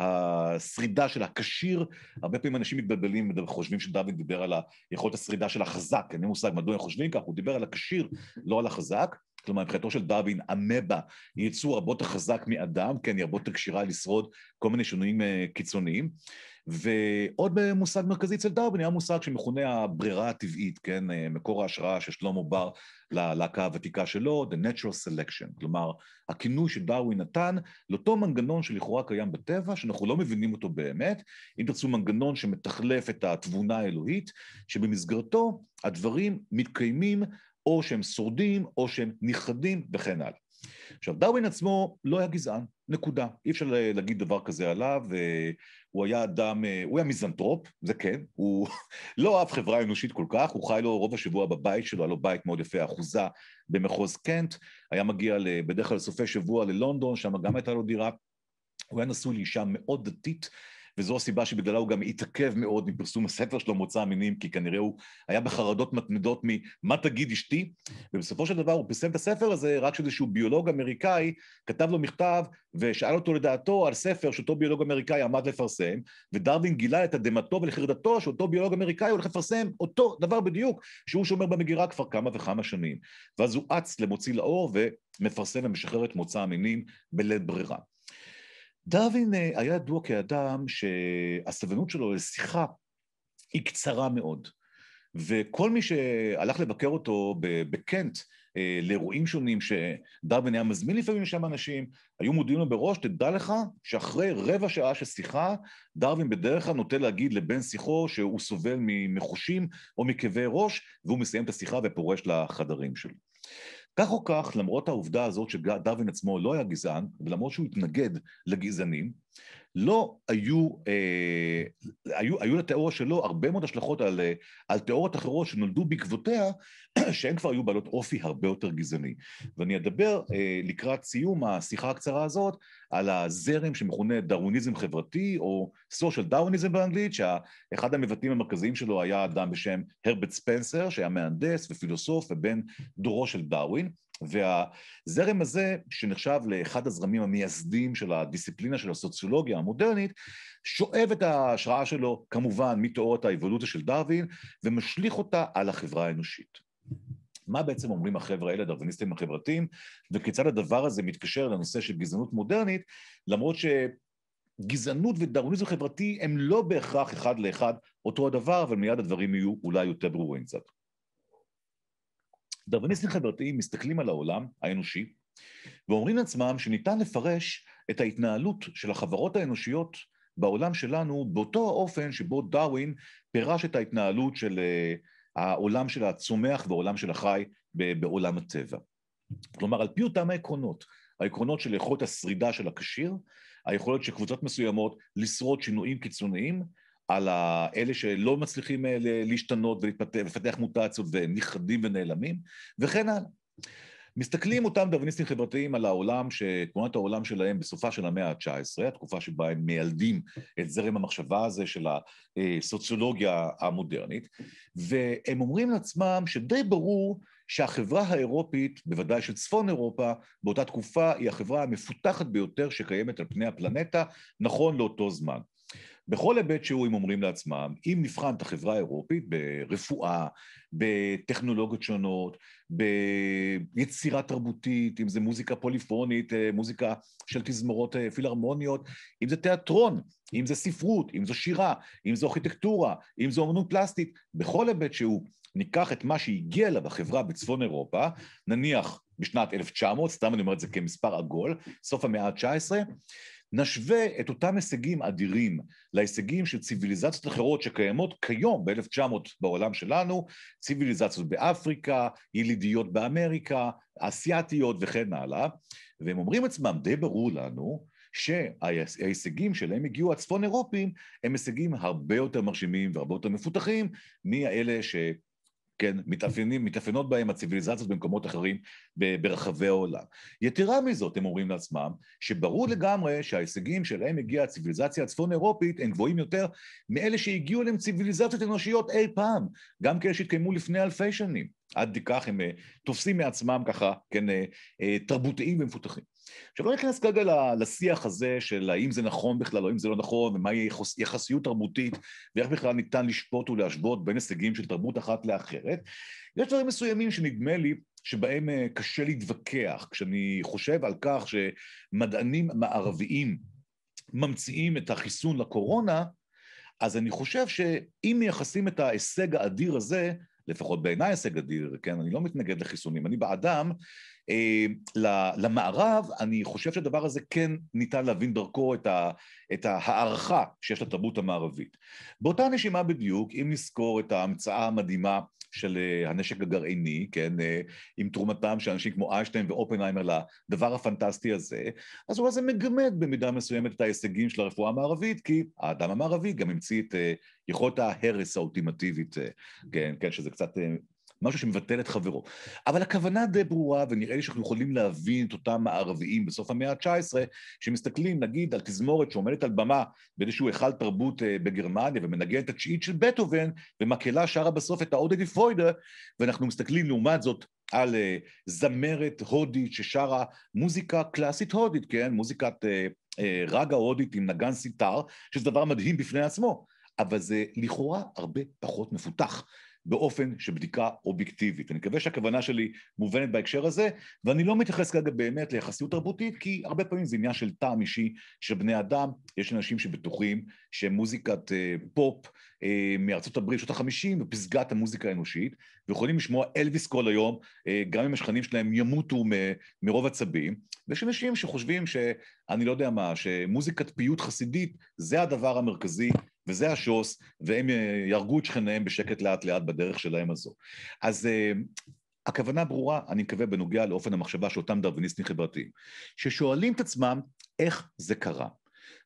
השרידה של הכשיר, הרבה פעמים אנשים מתבלבלים וחושבים שדוד דיבר על היכולת השרידה של החזק, אין לי מושג מדוע הם חושבים כך, הוא דיבר על הכשיר, לא על החזק. כלומר, מבחינתו של דרווין, אמבה היא יצור הרבה יותר חזק מאדם, כן, היא הרבה יותר כשירה לשרוד כל מיני שינויים אה, קיצוניים. ועוד מושג מרכזי אצל דרווין היה מושג שמכונה הברירה הטבעית, כן, אה, מקור ההשראה של שלמה בר ללהקה הוותיקה שלו, The Natural Selection, כלומר, הכינוי שדרווין נתן לאותו מנגנון שלכאורה קיים בטבע, שאנחנו לא מבינים אותו באמת, אם תרצו מנגנון שמתחלף את התבונה האלוהית, שבמסגרתו הדברים מתקיימים או שהם שורדים, או שהם נכחדים וכן הלאה. עכשיו, דרווין עצמו לא היה גזען, נקודה. אי אפשר אה, להגיד דבר כזה עליו, אה, הוא היה אדם, אה, הוא היה מיזנטרופ, זה כן, הוא לא אהב חברה אנושית כל כך, הוא חי לו רוב השבוע בבית שלו, היה לו בית מאוד יפה, אחוזה במחוז קנט, היה מגיע בדרך כלל לסופי שבוע ללונדון, שם גם הייתה לו דירה, הוא היה נשוי לאישה מאוד דתית, וזו הסיבה שבגללה הוא גם התעכב מאוד מפרסום הספר שלו מוצא המינים, כי כנראה הוא היה בחרדות מתמדות מ"מה תגיד אשתי?" ובסופו של דבר הוא פרסם את הספר הזה רק כשאיזשהו ביולוג אמריקאי כתב לו מכתב ושאל אותו לדעתו על ספר שאותו ביולוג אמריקאי עמד לפרסם, ודרווין גילה את תדהמתו ולחרדתו שאותו ביולוג אמריקאי הולך לפרסם אותו דבר בדיוק שהוא שומר במגירה כבר כמה וכמה שנים. ואז הוא אץ למוציא לאור ומפרסם ומשחרר את מוצא המינים בלית ברירה. דרווין אה, היה ידוע כאדם שהסבלנות שלו לשיחה היא קצרה מאוד. וכל מי שהלך לבקר אותו בקנט, אה, לאירועים שונים שדרווין היה מזמין לפעמים לשם אנשים, היו מודיעים לו בראש, תדע לך שאחרי רבע שעה של שיחה, דרווין בדרך כלל נוטה להגיד לבן שיחו שהוא סובל ממחושים או מכאבי ראש, והוא מסיים את השיחה ופורש לחדרים שלו. כך או כך, למרות העובדה הזאת שדרווין עצמו לא היה גזען, ולמרות שהוא התנגד לגזענים, לא היו, אה, היו, היו לתיאוריה שלו הרבה מאוד השלכות על, אה, על תיאוריות אחרות שנולדו בעקבותיה, שהן כבר היו בעלות אופי הרבה יותר גזעני. ואני אדבר אה, לקראת סיום השיחה הקצרה הזאת על הזרם שמכונה דרוויניזם חברתי, או social דרוויניזם באנגלית, שאחד המבטאים המרכזיים שלו היה אדם בשם הרבט ספנסר, שהיה מהנדס ופילוסוף ובן דורו של דרווין. והזרם הזה, שנחשב לאחד הזרמים המייסדים של הדיסציפלינה של הסוציולוגיה המודרנית, שואב את ההשראה שלו כמובן מתיאוריית האבולוציה של דרווין, ומשליך אותה על החברה האנושית. מה בעצם אומרים החבר'ה האלה, הדרוויניסטים החברתיים, וכיצד הדבר הזה מתקשר לנושא של גזענות מודרנית, למרות ש... גזענות ודרוויניזם חברתי הם לא בהכרח אחד לאחד אותו הדבר, אבל מיד הדברים יהיו אולי יותר ברורים קצת. דרוויניסטים חברתיים מסתכלים על העולם האנושי ואומרים לעצמם שניתן לפרש את ההתנהלות של החברות האנושיות בעולם שלנו באותו האופן שבו דרווין פירש את ההתנהלות של אה, העולם של הצומח והעולם של החי בעולם הטבע. כלומר, על פי אותם העקרונות, העקרונות של יכולת השרידה של הכשיר, היכולת של קבוצות מסוימות לשרוד שינויים קיצוניים, על אלה שלא מצליחים אה, להשתנות ולפתח מוטציות ונכחדים ונעלמים, וכן הלאה. מסתכלים אותם דרוויניסטים חברתיים על העולם, שתמונת העולם שלהם בסופה של המאה ה-19, התקופה שבה הם מיילדים את זרם המחשבה הזה של הסוציולוגיה המודרנית, והם אומרים לעצמם שדי ברור שהחברה האירופית, בוודאי של צפון אירופה, באותה תקופה היא החברה המפותחת ביותר שקיימת על פני הפלנטה, נכון לאותו זמן. בכל היבט שהוא, אם אומרים לעצמם, אם נבחן את החברה האירופית ברפואה, בטכנולוגיות שונות, ביצירה תרבותית, אם זה מוזיקה פוליפונית, אה, מוזיקה של תזמורות אה, פילהרמוניות, אם זה תיאטרון, אם זה ספרות, אם זו שירה, אם זו ארכיטקטורה, אם זו אמנות פלסטית, בכל היבט שהוא. ניקח את מה שהגיע אליו החברה בצפון אירופה, נניח בשנת 1900, סתם אני אומר את זה כמספר עגול, סוף המאה ה-19, נשווה את אותם הישגים אדירים להישגים של ציוויליזציות אחרות שקיימות כיום ב-1900 בעולם שלנו, ציוויליזציות באפריקה, ילידיות באמריקה, אסיאתיות וכן הלאה, והם אומרים עצמם, די ברור לנו, שההישגים שלהם הגיעו הצפון אירופים הם הישגים הרבה יותר מרשימים והרבה יותר מפותחים מאלה ש... כן, מתאפיינים, מתאפיינות בהם הציוויליזציות במקומות אחרים ברחבי העולם. יתרה מזאת, הם אומרים לעצמם, שברור לגמרי שההישגים שלהם הגיעה הציוויליזציה הצפון אירופית הם גבוהים יותר מאלה שהגיעו אליהם ציוויליזציות אנושיות אי פעם, גם כאלה שהתקיימו לפני אלפי שנים. עד כך הם אה, תופסים מעצמם ככה, כן, אה, אה, תרבותיים ומפותחים. עכשיו לא נכנס כרגע לשיח הזה של האם זה נכון בכלל או האם זה לא נכון ומהי יחוס, יחסיות תרבותית ואיך בכלל ניתן לשפוט ולהשוות בין הישגים של תרבות אחת לאחרת. יש דברים מסוימים שנדמה לי שבהם אה, קשה להתווכח כשאני חושב על כך שמדענים מערביים ממציאים את החיסון לקורונה אז אני חושב שאם מייחסים את ההישג האדיר הזה לפחות בעיניי הישג אדיר, כן, אני לא מתנגד לחיסונים, אני בעדם, אה, למערב, אני חושב שהדבר הזה כן ניתן להבין דרכו את, ה, את ההערכה שיש לתרבות המערבית. באותה נשימה בדיוק, אם נזכור את ההמצאה המדהימה של אה, הנשק הגרעיני, כן, אה, עם תרומתם של אנשים כמו איינשטיין ואופנהיימר לדבר הפנטסטי הזה, אז אולי זה מגמד במידה מסוימת את ההישגים של הרפואה המערבית, כי האדם המערבי גם המציא את יכולת ההרס האולטימטיבית, כן, כן, שזה קצת משהו שמבטל את חברו. אבל הכוונה די ברורה, ונראה לי שאנחנו יכולים להבין את אותם הערביים בסוף המאה ה-19, שמסתכלים נגיד על תזמורת שעומדת על במה באיזשהו היכל תרבות אה, בגרמניה ומנגנת התשיעית של בטהובן, ומקהלה שרה בסוף את האודדי פרוידה, ואנחנו מסתכלים לעומת זאת על אה, זמרת הודית ששרה מוזיקה קלאסית הודית, כן? מוזיקת אה, רגה הודית עם נגן סיטר, שזה דבר מדהים בפני עצמו. אבל זה לכאורה הרבה פחות מפותח. באופן של בדיקה אובייקטיבית. אני מקווה שהכוונה שלי מובנת בהקשר הזה, ואני לא מתייחס כרגע באמת ליחסיות תרבותית, כי הרבה פעמים זה עניין של טעם אישי של בני אדם, יש אנשים שבטוחים שמוזיקת אה, פופ אה, מארצות הברית, שנות החמישים, ופסגת המוזיקה האנושית, ויכולים לשמוע אלוויס כל היום, אה, גם אם השכנים שלהם ימותו מרוב עצבים, ויש אנשים שחושבים שאני לא יודע מה, שמוזיקת פיוט חסידית זה הדבר המרכזי וזה השוס, והם אה, יהרגו את שכניהם בשקט לאט לאט בדרך שלהם הזו. אז אה, הכוונה ברורה, אני מקווה, בנוגע לאופן המחשבה של אותם דרוויניסטים חברתיים, ששואלים את עצמם איך זה קרה.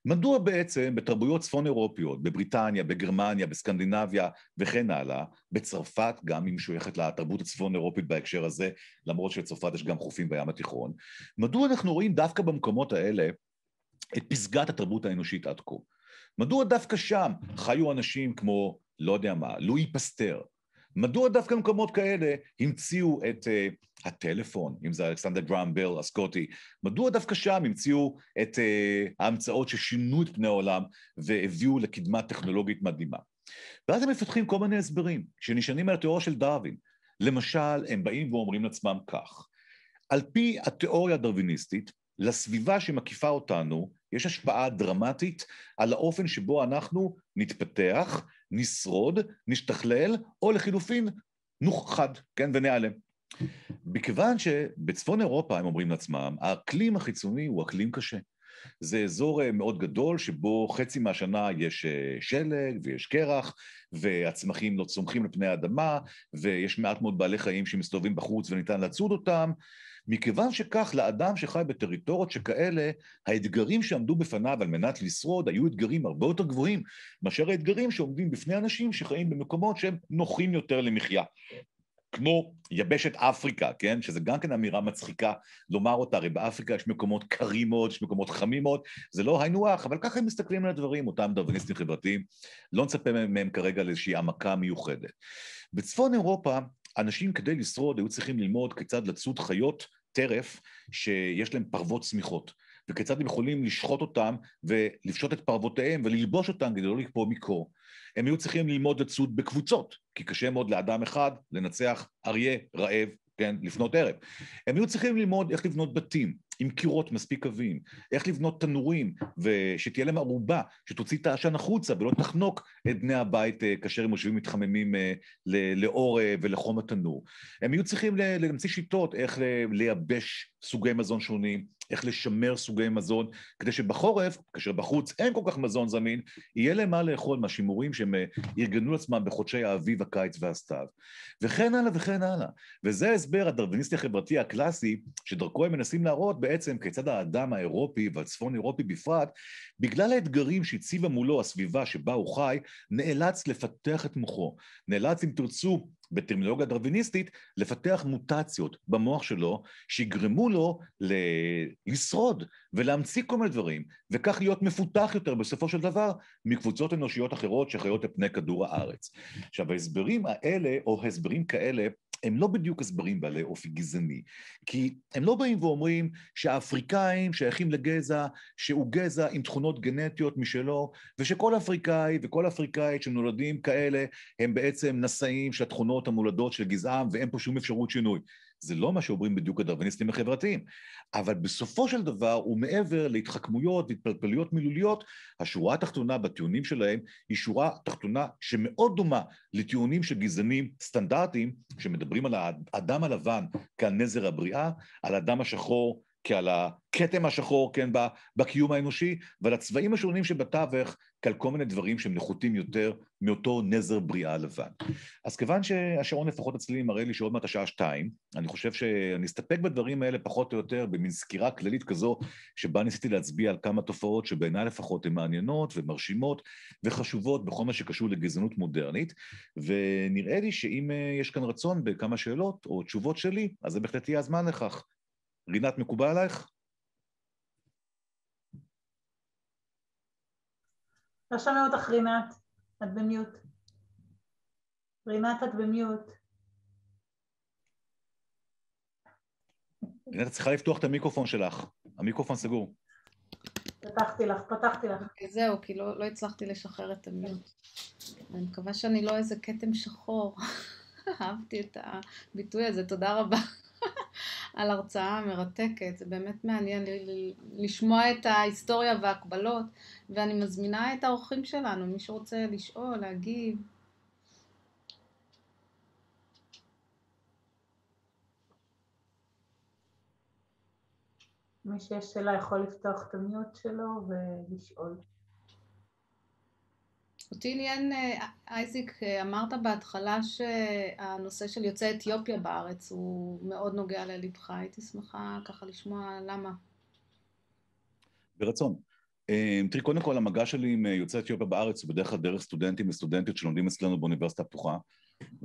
מדוע בעצם בתרבויות צפון אירופיות, בבריטניה, בגרמניה, בסקנדינביה וכן הלאה, בצרפת גם היא משויכת לתרבות הצפון אירופית בהקשר הזה, למרות שלצרפת יש גם חופים בים התיכון, מדוע אנחנו רואים דווקא במקומות האלה את פסגת התרבות האנושית עד כה? מדוע דווקא שם חיו אנשים כמו, לא יודע מה, לואי פסטר, מדוע דווקא מקומות כאלה המציאו את uh, הטלפון, אם זה אלכסנדר גראם בל הסקוטי, מדוע דווקא שם המציאו את uh, ההמצאות ששינו את פני העולם והביאו לקדמה טכנולוגית מדהימה. ואז הם מפתחים כל מיני הסברים שנשענים על התיאוריה של דרווין. למשל, הם באים ואומרים לעצמם כך, על פי התיאוריה הדרוויניסטית, לסביבה שמקיפה אותנו יש השפעה דרמטית על האופן שבו אנחנו נתפתח נשרוד, נשתכלל, או לחילופין, נוכחד, כן, ונעלם. מכיוון שבצפון אירופה, הם אומרים לעצמם, האקלים החיצוני הוא אקלים קשה. זה אזור אה, מאוד גדול שבו חצי מהשנה יש אה, שלג ויש קרח והצמחים לא צומחים לפני האדמה ויש מעט מאוד בעלי חיים שמסתובבים בחוץ וניתן לצוד אותם מכיוון שכך, לאדם שחי בטריטוריות שכאלה, האתגרים שעמדו בפניו על מנת לשרוד היו אתגרים הרבה יותר גבוהים מאשר האתגרים שעומדים בפני אנשים שחיים במקומות שהם נוחים יותר למחיה. כמו יבשת אפריקה, כן? שזה גם כן אמירה מצחיקה לומר אותה, הרי באפריקה יש מקומות קרים מאוד, יש מקומות חמים מאוד, זה לא היינו הך, אבל ככה הם מסתכלים על הדברים, אותם דרוויניסטים חברתיים, לא נצפה מהם כרגע לאיזושהי העמקה מיוחדת. בצפון אירופה, אנשים כדי לשרוד היו צריכים ללמוד כיצד לצוד חיות טרף שיש להם פרוות צמיחות, וכיצד הם יכולים לשחוט אותם ולפשוט את פרוותיהם וללבוש אותם כדי לא לקפוא מקור. הם היו צריכים ללמוד לצוד בקבוצות, כי קשה מאוד לאדם אחד לנצח אריה רעב, כן, לפנות ערב. הם היו צריכים ללמוד איך לבנות בתים, עם קירות מספיק עבים, איך לבנות תנורים, ושתהיה להם ערובה, שתוציא את העשן החוצה ולא תחנוק את בני הבית אה, כאשר הם יושבים מתחממים אה, לאור אה, ולחום התנור. הם היו צריכים להמציא שיטות איך לייבש סוגי מזון שונים, איך לשמר סוגי מזון, כדי שבחורף, כאשר בחוץ אין כל כך מזון זמין, יהיה להם מה לאכול מהשימורים שהם אה, ארגנו לעצמם בחודשי האביב, הקיץ והסתיו. וכן הלאה וכן הלאה. וזה ההסבר הדרוויניסטי החברתי הקלאסי, שדרכו הם מנסים להראות בעצם כיצד האדם האירופי והצפון אירופי בפרט, בגלל האתגרים שהציבה מולו הסביבה שבה הוא חי, נאלץ לפתח את מוחו. נאלץ, אם תרצו, בטרמינולוגיה דרוויניסטית, לפתח מוטציות במוח שלו, שיגרמו לו ל- לשרוד ולהמציא כל מיני דברים, וכך להיות מפותח יותר בסופו של דבר מקבוצות אנושיות אחרות שחיות על פני כדור הארץ. עכשיו, ההסברים האלה, או הסברים כאלה, הם לא בדיוק הסברים בעלי אופי גזעני, כי הם לא באים ואומרים שהאפריקאים שייכים לגזע שהוא גזע עם תכונות גנטיות משלו, ושכל אפריקאי וכל אפריקאית שנולדים כאלה הם בעצם נשאים של התכונות המולדות של גזעם ואין פה שום אפשרות שינוי. זה לא מה שאומרים בדיוק הדרוויניסטים החברתיים. אבל בסופו של דבר ומעבר להתחכמויות והתפלפלויות מילוליות, השורה התחתונה בטיעונים שלהם היא שורה תחתונה שמאוד דומה לטיעונים של גזענים סטנדרטיים, שמדברים על האדם הלבן כעל נזר הבריאה, על האדם השחור כעל הכתם השחור, כן, בקיום האנושי, ועל הצבעים השונים שבתווך, כעל כל מיני דברים שהם נחותים יותר מאותו נזר בריאה לבן. אז כיוון שהשעון לפחות אצלי מראה לי שעוד מעט השעה שתיים, אני חושב שאני אסתפק בדברים האלה פחות או יותר במין סקירה כללית כזו, שבה ניסיתי להצביע על כמה תופעות שבעיניי לפחות הן מעניינות ומרשימות וחשובות בכל מה שקשור לגזענות מודרנית, ונראה לי שאם יש כאן רצון בכמה שאלות או תשובות שלי, אז זה בהחלט יהיה הזמן לכך. רינת, מקובל עלייך? לא שומע אותך רינת, את במיוט. רינת, את במיוט. רינת, את צריכה לפתוח את המיקרופון שלך, המיקרופון סגור. פתחתי לך, פתחתי לך. אוקיי, זהו, כי לא, לא הצלחתי לשחרר את המיוט. אני מקווה שאני לא איזה כתם שחור. אהבתי את הביטוי הזה, תודה רבה. על הרצאה מרתקת, זה באמת מעניין לי לשמוע את ההיסטוריה וההקבלות, ואני מזמינה את האורחים שלנו, מי שרוצה לשאול, להגיב. מי שיש שאלה יכול לפתוח את המיוט שלו ולשאול. אותי עניין, אייזיק, אה, אה, אמרת בהתחלה שהנושא של יוצאי אתיופיה בארץ הוא מאוד נוגע ללבך, הייתי שמחה ככה לשמוע למה. ברצון. אה, תראי, קודם כל, המגע שלי עם יוצאי אתיופיה בארץ הוא בדרך כלל דרך סטודנטים וסטודנטיות שלומדים אצלנו באוניברסיטה הפתוחה.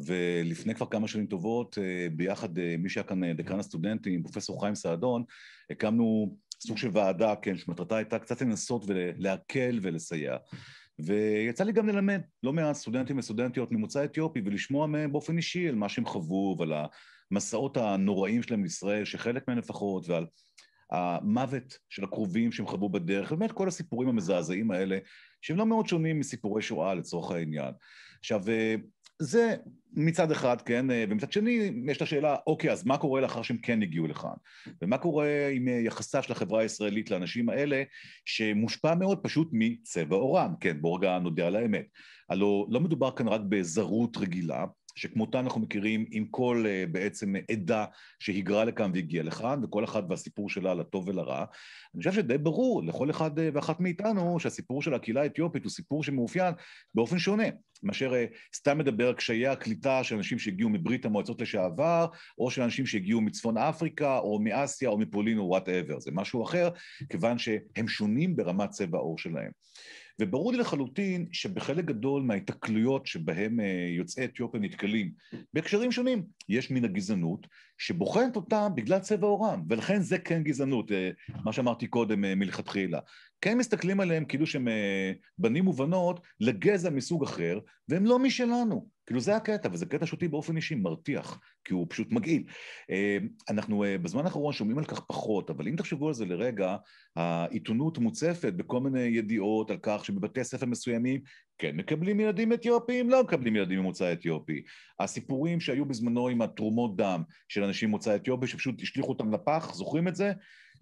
ולפני כבר כמה שנים טובות, ביחד, מי שהיה כאן דקן הסטודנטים, פרופסור חיים סעדון, הקמנו סוג של ועדה, כן, שמטרתה הייתה קצת לנסות ולהקל ולסייע. ויצא לי גם ללמד לא מעט סטודנטים וסטודנטיות ממוצא אתיופי ולשמוע מהם באופן אישי על מה שהם חוו ועל המסעות הנוראים שלהם לישראל, שחלק מהם לפחות, ועל המוות של הקרובים שהם חוו בדרך, באמת כל הסיפורים המזעזעים האלה, שהם לא מאוד שונים מסיפורי שואה לצורך העניין. עכשיו, אה, זה מצד אחד, כן, אה, ומצד שני, יש את השאלה, אוקיי, אז מה קורה לאחר שהם כן הגיעו לכאן? ומה קורה עם אה, יחסה של החברה הישראלית לאנשים האלה, שמושפע מאוד פשוט מצבע עורם? כן, בואו רגע נודה על האמת. הלוא לא מדובר כאן רק בזרות רגילה, שכמותה אנחנו מכירים עם כל אה, בעצם עדה שהיגרה לכאן והגיעה לכאן, וכל אחת והסיפור שלה לטוב ולרע. אני חושב שדי ברור לכל אחד אה, ואחת מאיתנו שהסיפור של הקהילה האתיופית הוא סיפור שמאופיין באופן שונה. מאשר אה, סתם מדבר קשיי הקליטה של אנשים שהגיעו מברית המועצות לשעבר, או של אנשים שהגיעו מצפון אפריקה, או מאסיה, או מפולין, או וואטאבר. זה משהו אחר, כיוון שהם שונים ברמת צבע העור שלהם. וברור לי לחלוטין שבחלק גדול מההיתקלויות שבהם אה, יוצאי אתיופיה נתקלים, בהקשרים שונים, יש מן הגזענות שבוחנת אותם בגלל צבע עורם, ולכן זה כן גזענות, אה, מה שאמרתי קודם אה, מלכתחילה. כן מסתכלים עליהם כאילו שהם אה, בנים ובנות לגזע מסוג אחר, והם לא משלנו. כאילו זה הקטע, וזה קטע שאותי באופן אישי מרתיח, כי הוא פשוט מגעיל. אה, אנחנו אה, בזמן האחרון שומעים על כך פחות, אבל אם תחשבו על זה לרגע, העיתונות מוצפת בכל מיני ידיעות על כך שבבתי ספר מסוימים כן מקבלים ילדים אתיופיים, לא מקבלים ילדים ממוצא אתיופי. הסיפורים שהיו בזמנו עם התרומות דם של אנשים ממוצא אתיופי, שפשוט השליכו אותם לפח, זוכרים את זה?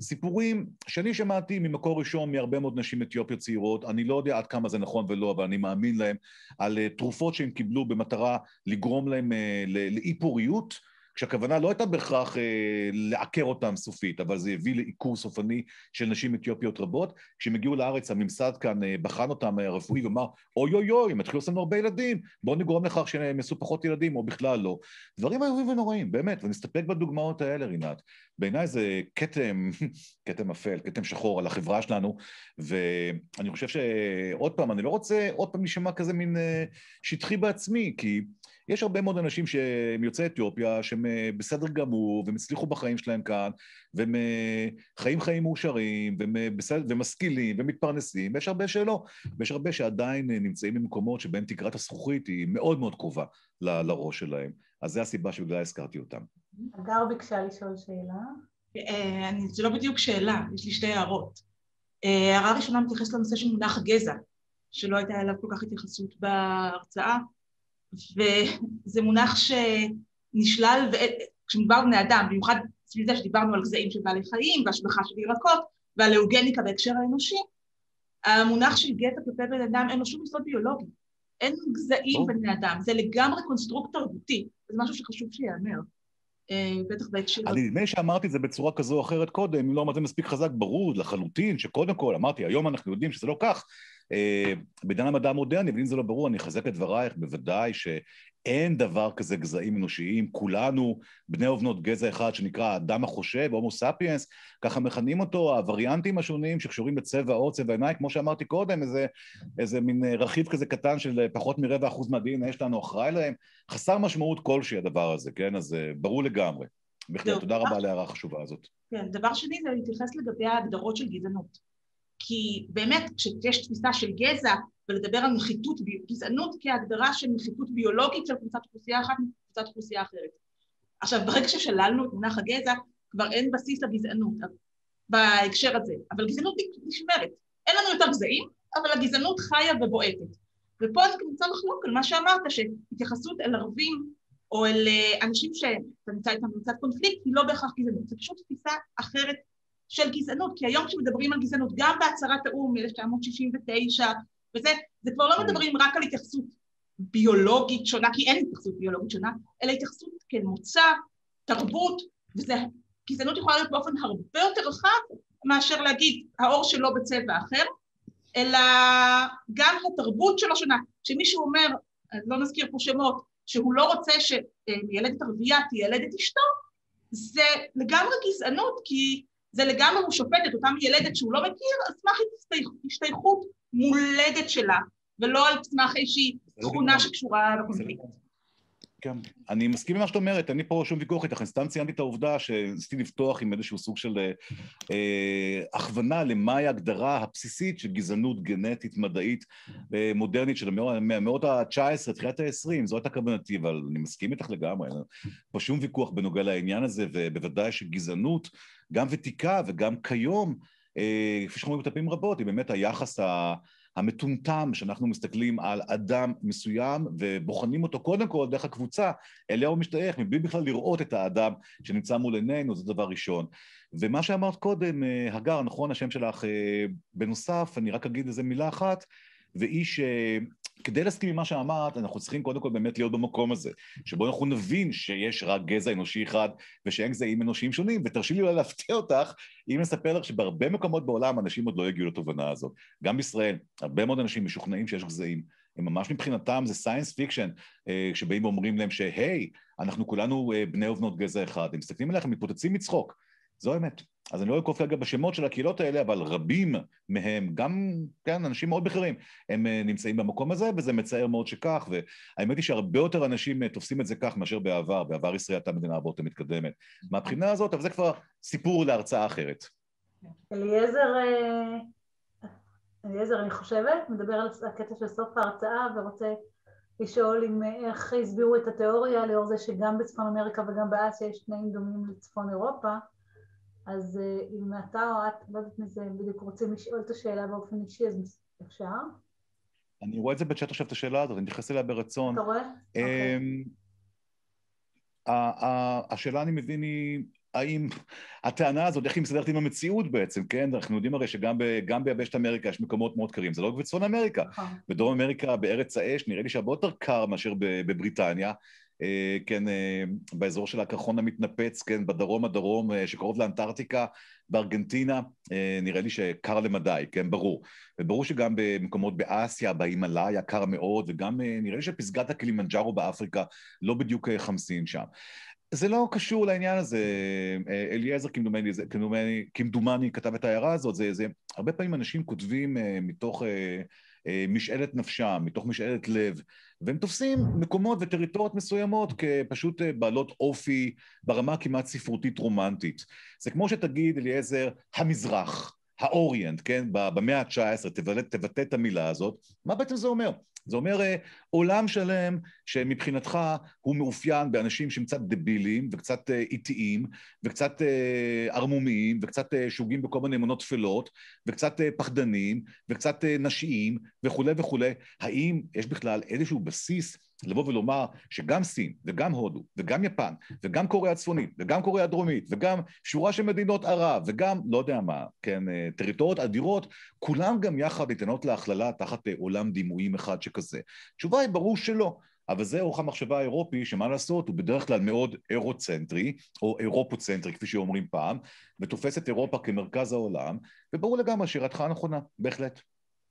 סיפורים שאני שמעתי ממקור ראשון מהרבה מאוד נשים אתיופיות צעירות, אני לא יודע עד כמה זה נכון ולא, אבל אני מאמין להם, על אה, תרופות שהם קיבלו במטרה לגרום להם אה, לאי פוריות. כשהכוונה לא הייתה בהכרח אה, לעקר אותם סופית, אבל זה הביא לעיקור סופני של נשים אתיופיות רבות. כשהם הגיעו לארץ הממסד כאן אה, בחן אותם אה, הרפואי ואמר, אוי אוי אוי, הם יתחילו לנו הרבה ילדים, בואו נגרום לכך שהם יעשו פחות ילדים, או בכלל לא. דברים איומים ונוראים, באמת, ונסתפק בדוגמאות האלה, רינת. בעיניי זה כתם, כתם אפל, כתם שחור על החברה שלנו, ואני חושב שעוד פעם, אני לא רוצה עוד פעם להישמע כזה מין אה, שטחי בעצמי, כי... יש הרבה מאוד אנשים שהם יוצאי אתיופיה, שהם אה, בסדר גמור, והם הצליחו בחיים שלהם כאן, והם אה, חיים חיים מאושרים, והם אה, בסדר, ומשכילים, ומתפרנסים, ויש הרבה שלא. ויש הרבה שעדיין נמצאים במקומות שבהם תקרת הזכוכית היא מאוד מאוד קרובה ל- לראש שלהם. אז זו הסיבה שבגללה הזכרתי אותם. אגר ביקשה לשאול שאלה. זה לא בדיוק שאלה, יש לי שתי הערות. הערה ראשונה מתייחסת לנושא של מונח גזע, שלא הייתה אליו כל כך התייחסות בהרצאה. וזה מונח שנשלל, כשמדובר בבני אדם, במיוחד סביב זה שדיברנו על גזעים של בעלי חיים והשבחה של ירקות ועל אהוגניקה בהקשר האנושי, המונח של גטו כלפי בן אדם אין לו שום יסוד ביולוגי. אין גזעים בבני אדם, זה לגמרי קונסטרוקט תרבותי, זה משהו שחשוב שייאמר. אה, בטח בהקשר... אני נדמה שאמרתי את זה בצורה כזו או אחרת קודם, אם לא אמרתי מספיק חזק, ברור לחלוטין שקודם כל, אמרתי, היום אנחנו יודעים שזה לא כך, אה, בעידן המדע המודרני, אבל אם זה לא ברור, אני אחזק את דברייך, בוודאי שאין דבר כזה גזעים אנושיים, כולנו בני ובנות גזע אחד שנקרא האדם החושב, הומו ספיאנס, ככה מכנים אותו, הווריאנטים השונים שקשורים לצבע עור, צבע עיניי, כמו שאמרתי קודם, איזה, איזה מין אה, רכיב כזה קטן של אה, פחות מרבע אחוז מהדין, יש לנו אחראי להם, חסר משמעות כלשהי הדבר הזה, כן? אז ברור לגמרי. בכלל, תודה רבה על ההערה החשובה הזאת. כן, דבר שני זה להתייחס לגבי ההגדרות של גזענות. כי באמת כשיש תפיסה של גזע ולדבר על נחיתות, גזענות כהגדרה של נחיתות ביולוגית של קבוצת אוכלוסייה אחת מקבוצת אוכלוסייה אחרת. עכשיו ברגע ששללנו את מונח הגזע כבר אין בסיס לגזענות אה, בהקשר הזה, אבל גזענות נשמרת, אין לנו יותר גזעים אבל הגזענות חיה ובועטת. ופה אני רוצה לחלוק על מה שאמרת, שהתייחסות אל ערבים או אל אה, אנשים שאתה נמצא איתם במצב קונפליקט היא לא בהכרח גזענות, זו פשוט תפיסה אחרת של גזענות, כי היום כשמדברים על גזענות, גם בהצהרת האו"ם מ-1969 וזה, זה כבר לא כן. מדברים רק על התייחסות ביולוגית שונה, כי אין התייחסות ביולוגית שונה, אלא התייחסות כמוצא, כן, תרבות, וזה, גזענות יכולה להיות באופן הרבה יותר רחב מאשר להגיד העור שלו בצבע אחר, אלא גם התרבות שלו שונה. כשמישהו אומר, לא נזכיר פה שמות, שהוא לא רוצה שמיילדת ערבייה תיילד את אשתו, זה לגמרי גזענות, כי זה לגמרי הוא שופט את אותה ילדת שהוא לא מכיר על סמך השתייכות מולדת שלה, ולא על סמך איזושהי תכונה שקשורה לקונפליקט. כן. אני מסכים עם מה שאת אומרת, אין לי פה שום ויכוח איתך, אני סתם ציינתי את העובדה שניסיתי לפתוח עם איזשהו סוג של אה, אה הכוונה למהי ההגדרה הבסיסית של גזענות גנטית מדעית אה, מודרנית של המאות ה-19, תחילת ה-20, זו הייתה כוונתי, אבל אני מסכים איתך לגמרי, אין פה שום ויכוח בנוגע לעניין הזה, ובוודאי שגזענות, גם ותיקה וגם כיום, אה, כפי שאנחנו רואים פעמים רבות, היא באמת היחס ה... המטומטם, שאנחנו מסתכלים על אדם מסוים ובוחנים אותו קודם כל דרך הקבוצה, אליה הוא משתייך, מבלי בכלל לראות את האדם שנמצא מול עינינו, זה דבר ראשון. ומה שאמרת קודם, אה, הגר, נכון השם שלך, אה, בנוסף, אני רק אגיד איזה מילה אחת, והיא ש... אה, כדי להסכים עם מה שאמרת, אנחנו צריכים קודם כל באמת להיות במקום הזה, שבו אנחנו נבין שיש רק גזע אנושי אחד ושאין גזעים אנושיים שונים, ותרשי לי אולי להפתיע אותך אם נספר לך שבהרבה מקומות בעולם אנשים עוד לא יגיעו לתובנה הזאת. גם בישראל, הרבה מאוד אנשים משוכנעים שיש גזעים, הם ממש מבחינתם זה סיינס פיקשן, שבאים ואומרים להם שהי, אנחנו כולנו אה, בני ובנות גזע אחד, הם מסתכלים עליך, הם מתפוצצים מצחוק, זו האמת. אז אני לא אקוף כרגע בשמות של הקהילות האלה, אבל רבים מהם, גם, כן, אנשים מאוד בכירים, הם אה, נמצאים במקום הזה, וזה מצער מאוד שכך, והאמת היא שהרבה יותר אנשים אה, תופסים את זה כך מאשר בעבר, בעבר ישראל הייתה מדינה הרבה יותר מתקדמת. מהבחינה הזאת, אבל זה כבר סיפור להרצאה אחרת. אליעזר, אה, אליעזר, אני חושבת, מדבר על הקטע של סוף ההרצאה ורוצה לשאול אם איך הסבירו את התיאוריה לאור זה שגם בצפון אמריקה וגם באסיה יש תנאים דומים לצפון אירופה. אז אה, אם אתה או את, לא יודעת מי זה, בדיוק רוצים לשאול את השאלה באופן אישי, אז אפשר. אני רואה את זה בצ'אט עכשיו, את השאלה הזאת, אני אתייחס אליה ברצון. אתה רואה? אמ, אוקיי. השאלה, אני מבין, היא האם הטענה הזאת, איך היא מסתדרת עם המציאות בעצם, כן? אנחנו יודעים הרי שגם ביבשת אמריקה יש מקומות מאוד קרים, זה לא רק בצפון אמריקה. נכון. בדרום אמריקה, בארץ האש, נראה לי שהרבה יותר קר מאשר בבריטניה, אה, כן, אה, באזור של הקרחון המתנפץ, כן, בדרום הדרום, אה, שקרוב לאנטארקטיקה, בארגנטינה, נראה לי שקר למדי, כן, ברור. וברור שגם במקומות באסיה, בהימאליה, קר מאוד, וגם נראה לי שפסגת הקלימנג'רו באפריקה לא בדיוק חמסין שם. זה לא קשור לעניין הזה, אליעזר כמדומני, כמדומני, כמדומני כתב את ההערה הזאת, זה, זה הרבה פעמים אנשים כותבים מתוך אה, משאלת נפשם, מתוך משאלת לב, והם תופסים מקומות וטריטוריות מסוימות כפשוט אה, בעלות אופי ברמה כמעט ספרותית רומנטית. זה כמו שתגיד, אליעזר, המזרח, האוריינט, כן, במאה ה-19, תבטא את המילה הזאת, מה בעצם זה אומר? זה אומר אה, עולם שלם שמבחינתך הוא מאופיין באנשים שהם קצת דבילים וקצת אה, איטיים וקצת אה, ערמומיים וקצת שוגים בכל מיני אמונות טפלות וקצת פחדנים וקצת נשיים וכולי וכולי. האם יש בכלל איזשהו בסיס לבוא ולומר שגם סין וגם הודו וגם יפן וגם קוריאה הצפונית וגם קוריאה הדרומית וגם שורה של מדינות ערב וגם לא יודע מה, כן, אה, טריטוריות אדירות, כולם גם יחד ניתנות להכללה תחת אה, עולם דימויים אחד שכזה. התשובה היא ברור שלא. אבל זה אורך המחשבה האירופי, שמה לעשות, הוא בדרך כלל מאוד אירו-צנטרי, או אירופו-צנטרי, כפי שאומרים פעם, ותופס את אירופה כמרכז העולם, וברור לגמרי שירתך הנכונה, בהחלט.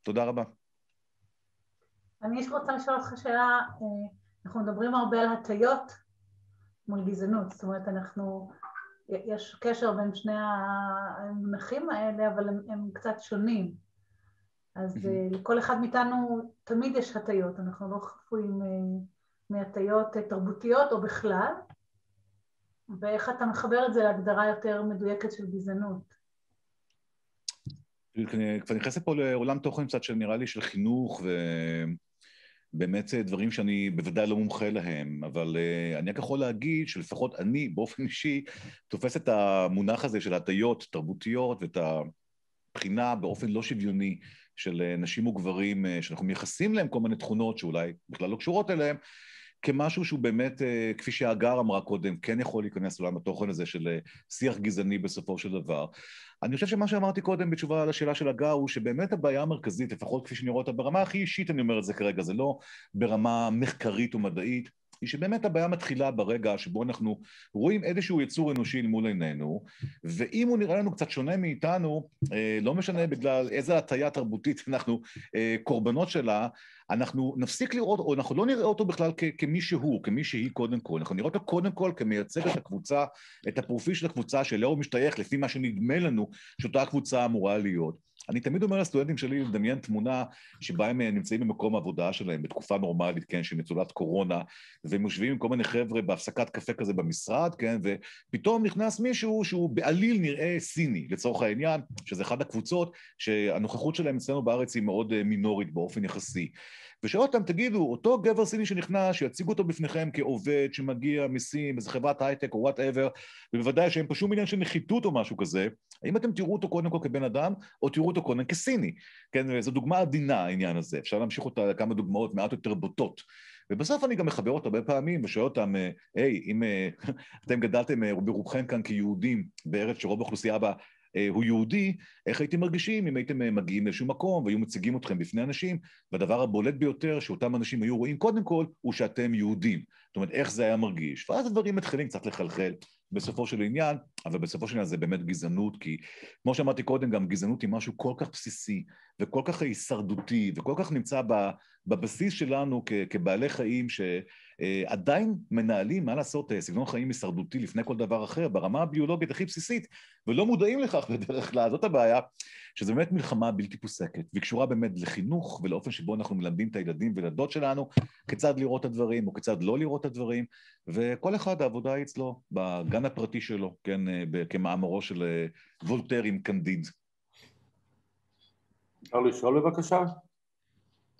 תודה רבה. אני רוצה לשאול אותך שאלה, אה, אנחנו מדברים הרבה על הטיות מול גזענות, זאת אומרת אנחנו, יש קשר בין שני המונחים האלה, אבל הם, הם קצת שונים. אז אה, לכל אחד מאיתנו תמיד יש הטיות, אנחנו לא חפויים אה, מהטיות תרבותיות או בכלל, ואיך אתה מחבר את זה להגדרה יותר מדויקת של גזענות. כבר נכנסת פה לעולם תוכן קצת של נראה לי של חינוך ו... באמת אה, דברים שאני בוודאי לא מומחה להם, אבל uh, אני רק יכול להגיד שלפחות אני באופן אישי תופס את המונח הזה של הטיות תרבותיות ואת הבחינה באופן לא שוויוני של אה, נשים וגברים, שאנחנו מייחסים להם כל מיני תכונות שאולי בכלל לא קשורות אליהם, כמשהו שהוא באמת, אה, כפי שהגר אמרה קודם, כן יכול להיכנס לעולם התוכן הזה של אה, שיח גזעני בסופו של דבר. אני חושב שמה שאמרתי קודם בתשובה על השאלה של הגר הוא שבאמת הבעיה המרכזית, לפחות כפי שאני רואה אותה ברמה הכי אישית, אני אומר את זה כרגע, זה לא ברמה מחקרית ומדעית, היא שבאמת הבעיה מתחילה ברגע שבו אנחנו רואים איזשהו יצור אנושי מול עינינו, ואם הוא נראה לנו קצת שונה מאיתנו, אה, לא משנה בגלל איזה הטיה תרבותית אנחנו אה, קורבנות שלה, אנחנו נפסיק לראות, או אנחנו לא נראה אותו בכלל כמי שהוא, כמי שהיא קודם כל, אנחנו נראה אותו קודם כל כמייצג את הקבוצה, את הפרופיל של הקבוצה שאליה הוא משתייך לפי מה שנדמה לנו שאותה הקבוצה אמורה להיות. אני תמיד אומר לסטודנטים שלי לדמיין תמונה שבה הם אה, נמצאים במקום העבודה שלהם, בתקופה נורמלית, כן, של מצולת קורונה, והם יושבים עם כל מיני חבר'ה בהפסקת קפה כזה במשרד, כן, ופתאום נכנס מישהו שהוא בעליל נראה סיני, לצורך העניין, שזה אחת הקבוצות שהנוכחות שלהם אצלנו בארץ היא מאוד אה, מינורית באופן יחסי. ושעוד פעם תגידו, אותו גבר סיני שנכנס, שיציגו אותו בפניכם כעובד שמגיע מסין, איזה חברת הייטק או וואטאבר, ובוודאי שאין פה שום עניין של נחיתות או משהו כזה, האם אתם תראו אותו קודם כל כבן אדם, או תראו אותו קודם כסיני? כן, זו דוגמה עדינה העניין הזה, אפשר להמשיך אותה לכמה דוגמאות מעט יותר בוטות. ובסוף אני גם מחבר אותה הרבה פעמים ושואל אותם, היי, אם אה, אתם גדלתם אה, ברובכם כאן כיהודים בארץ שרוב האוכלוסייה בה אה, הוא יהודי, איך הייתם מרגישים אם הייתם אה, מגיעים לאיזשהו מקום והיו מציגים אתכם בפני אנשים, והדבר הבולט ביותר שאותם אנשים היו רואים קודם כל, הוא שאתם יהודים. זאת אומרת, איך זה היה מרגיש. ואז הדברים מתחילים קצת לחלחל בסופו של עניין, אבל בסופו של עניין זה באמת גזענות, כי כמו שאמרתי קודם, גם גזענות היא משהו כל כך בסיסי, וכל כך הישרדותי, וכל כך נמצא בבסיס שלנו כבעלי חיים, ש... אה, עדיין מנהלים, מה לעשות, אה, סגנון חיים הישרדותי לפני כל דבר אחר, ברמה הביולוגית הכי בסיסית, ולא מודעים לכך בדרך כלל, זאת הבעיה, שזו באמת מלחמה בלתי פוסקת, והיא קשורה באמת לחינוך ולאופן שבו אנחנו מלמדים את הילדים ולדות שלנו, כיצד לראות את הדברים או כיצד לא לראות את הדברים, וכל אחד העבודה היא אצלו, בגן הפרטי שלו, כן, אה, כמאמרו של אה, וולטר עם קנדיד. אפשר לשאול בבקשה?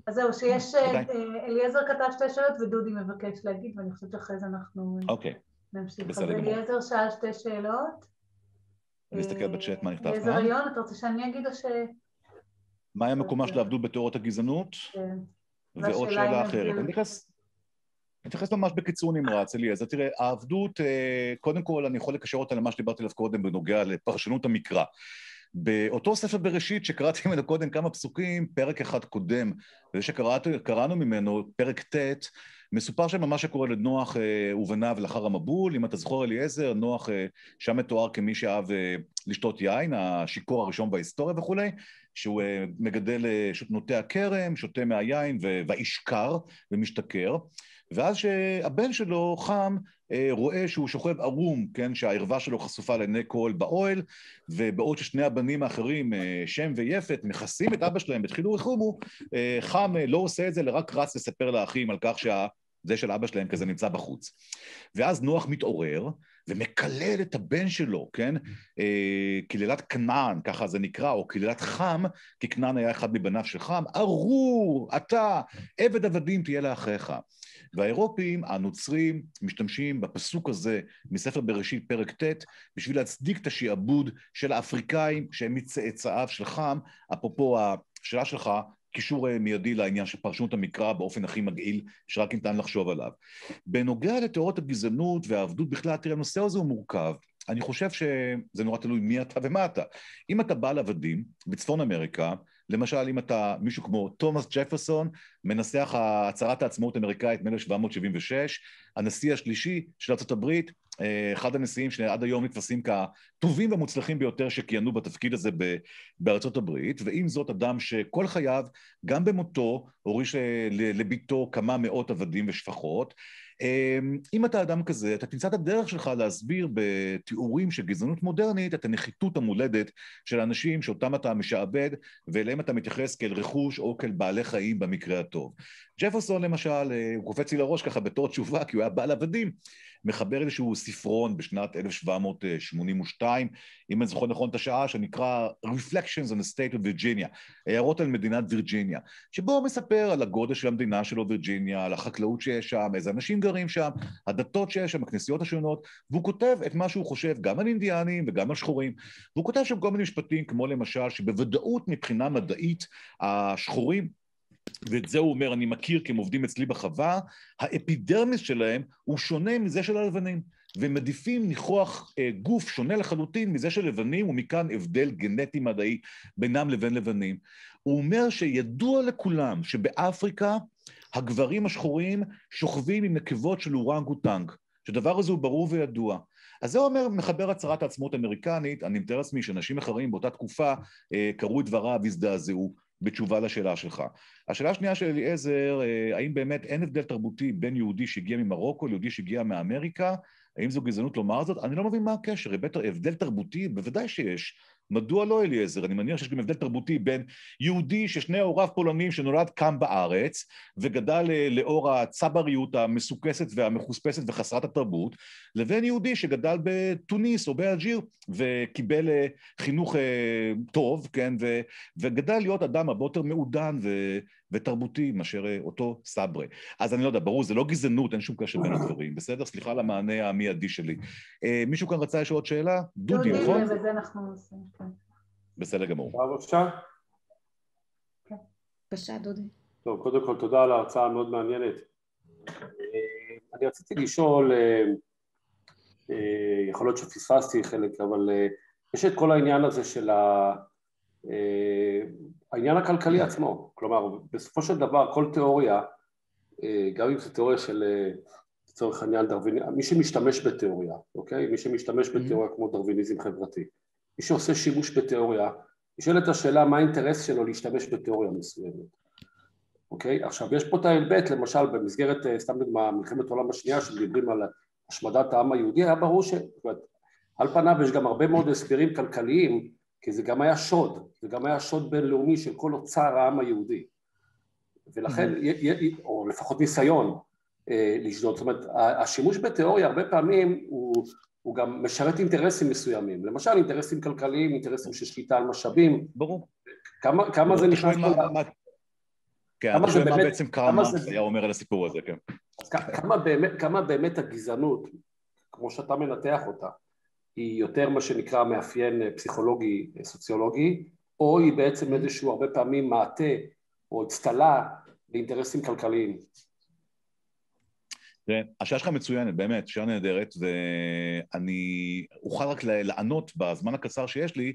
אז זהו, שיש... אה, אה, אליעזר כתב שתי שאלות ודודי מבקש להגיד, ואני חושבת שאחרי זה אנחנו אה, אוקיי. נמשיך. בסדר אז אליעזר שאל שתי שאלות. אני אסתכל בצ'אט מה נכתב כאן. אליעזר עליון, אתה רוצה שאני אגיד או ש... מהי המקומה אוקיי. של העבדות בתיאוריות הגזענות? כן. ועוד שאלה אחרת. אני אתייחס ממש בקיצור נמרץ, אליעזר. תראה, העבדות, קודם כל, אני יכול לקשר אותה למה שדיברתי עליו קודם בנוגע לפרשנות המקרא. באותו ספר בראשית שקראתי ממנו קודם כמה פסוקים, פרק אחד קודם, וזה שקראנו ממנו, פרק ט', מסופר שם מה שקורה לנוח אה, ובניו לאחר המבול, אם אתה זוכר אליעזר, נוח אה, שם מתואר כמי שאהב אה, לשתות יין, השיכור הראשון בהיסטוריה וכולי, שהוא מגדל, נוטע כרם, שותה מהיין וישכר ומשתכר. ואז שהבן שלו, חם, אה, רואה שהוא שוכב ערום, כן, שהערווה שלו חשופה לעיני כל באוהל, ובעוד ששני הבנים האחרים, אה, שם ויפת, מכסים את אבא שלהם בדחילו רחומו, אה, חם לא עושה את זה, אלא רק רץ לספר לאחים על כך שה... זה של אבא שלהם כזה נמצא בחוץ. ואז נוח מתעורר ומקלל את הבן שלו, כן? אה, קללת כנען, ככה זה נקרא, או קללת חם, כי כנען היה אחד מבניו של חם, ארור, אתה, עבד עבדים תהיה לאחיך. והאירופים, הנוצרים, משתמשים בפסוק הזה מספר בראשית פרק ט' בשביל להצדיק את השעבוד של האפריקאים שהם מצאצאיו של חם, אפרופו השאלה שלך, קישור אה, מיידי לעניין של פרשנות המקרא באופן הכי מגעיל שרק ניתן לחשוב עליו. בנוגע לתיאוריות הגזענות והעבדות בכלל, תראה, הנושא הזה הוא מורכב. אני חושב שזה נורא תלוי מי אתה ומה אתה. אם אתה בעל עבדים בצפון אמריקה, למשל אם אתה מישהו כמו תומאס ג'פרסון, מנסח הצהרת העצמאות האמריקאית מ-1776, הנשיא השלישי של ארה"ב, אה, אחד הנשיאים שעד היום נתפסים כטובים והמוצלחים ביותר שכיהנו בתפקיד הזה בארצות הברית, ועם זאת אדם שכל חייו, גם במותו, הוריש אה, לביתו כמה מאות עבדים ושפחות. אה, אם אתה אדם כזה, אתה תמצא את הדרך שלך להסביר בתיאורים של גזענות מודרנית את הנחיתות המולדת של האנשים שאותם אתה משעבד ואליהם אתה מתייחס כאל רכוש או כאל בעלי חיים במקרה הטוב. ג'פרסון למשל, הוא קופץ לי לראש ככה בתור תשובה כי הוא היה בעל עבדים, מחבר איזשהו ספרון בשנת 1782, אם אני זוכר נכון את השעה, שנקרא Reflections on the State of Virginia, הערות על מדינת וירג'יניה, שבו הוא מספר על הגודל של המדינה שלו, וירג'יניה, על החקלאות שיש שם, איזה אנשים גרים שם, הדתות שיש שם, הכנסיות השונות, והוא כותב את מה שהוא חושב גם על אינדיאנים וגם על שחורים, והוא כותב שם כל מיני משפטים, כמו למשל, שבוודאות מבחינה מדעית, השחורים ואת זה הוא אומר, אני מכיר כי הם עובדים אצלי בחווה, האפידרמיס שלהם הוא שונה מזה של הלבנים, והם מעדיפים ניחוח אה, גוף שונה לחלוטין מזה של לבנים, ומכאן הבדל גנטי מדעי בינם לבין לבנים. הוא אומר שידוע לכולם שבאפריקה הגברים השחורים שוכבים עם נקבות של אורנג וטנק, שדבר הזה הוא ברור וידוע. אז זה אומר מחבר הצהרת העצמאות האמריקנית, אני מתאר לעצמי שאנשים אחרים באותה תקופה אה, קראו את דבריו והזדעזעו. בתשובה לשאלה שלך. השאלה השנייה של אליעזר, אה, האם באמת אין הבדל תרבותי בין יהודי שהגיע ממרוקו ליהודי שהגיע מאמריקה? האם זו גזענות לומר זאת? אני לא מבין מה הקשר, הבדל תרבותי בוודאי שיש. מדוע לא אליעזר? אני מניח שיש גם הבדל תרבותי בין יהודי ששני הוריו פולנים שנולד כאן בארץ וגדל אה, לאור הצבריות המסוכסת והמחוספסת וחסרת התרבות, לבין יהודי שגדל בתוניס או באלג'יר וקיבל אה, חינוך אה, טוב, כן, וגדל להיות אדם הרבה יותר מעודן ו... ותרבותי מאשר אה, אותו סברה. אז אני לא יודע, ברור, זה לא גזענות, אין שום קשר בין הדברים, בסדר? סליחה על המענה המיידי שלי. אה, מישהו כאן רצה לשאול עוד שאלה? דודי, נכון? דודי, אה, וזה אנחנו עושים, כן. בסדר גמור. אפשר? כן. בבקשה, דודי. טוב, קודם כל תודה על ההרצאה המאוד מעניינת. אני רציתי לשאול, יכול להיות שפספסתי חלק, אבל יש את כל העניין הזה של ה... אה, העניין הכלכלי עצמו, כלומר בסופו של דבר כל תיאוריה, אה, גם אם זו תיאוריה של אה, לצורך העניין דרוויניזם, מי שמשתמש בתיאוריה, אוקיי? מי שמשתמש mm-hmm. בתיאוריה כמו דרוויניזם חברתי, מי שעושה שימוש בתיאוריה, נשאלת השאלה מה האינטרס שלו להשתמש בתיאוריה מסוימת, אוקיי? עכשיו יש פה את ההיבט, למשל במסגרת, סתם דוגמה, מלחמת העולם השנייה, שמדברים על השמדת העם היהודי, היה ברור ש... על פניו יש גם הרבה מאוד הסברים כלכליים כי זה גם היה שוד, זה גם היה שוד בינלאומי של כל אוצר העם היהודי. ולכן, mm-hmm. או לפחות ניסיון אה, לשדוד. זאת אומרת, השימוש בתיאוריה הרבה פעמים הוא, הוא גם משרת אינטרסים מסוימים. למשל, אינטרסים כלכליים, אינטרסים של שליטה על משאבים. ברור. כמה, כמה ברור, זה נכנס... מה, מה... כן, כמה זה באמת... מה בעצם קרא מרקס היה אומר על הסיפור הזה, כן. כמה, באמת, כמה באמת הגזענות, כמו שאתה מנתח אותה, היא יותר מה שנקרא מאפיין אה, פסיכולוגי אה, סוציולוגי, או היא בעצם איזשהו הרבה פעמים מעטה או אצטלה לאינטרסים כלכליים. תראה, השאלה שלך מצוינת, באמת, שאלה נהדרת, ואני אוכל רק לענות בזמן הקצר שיש לי,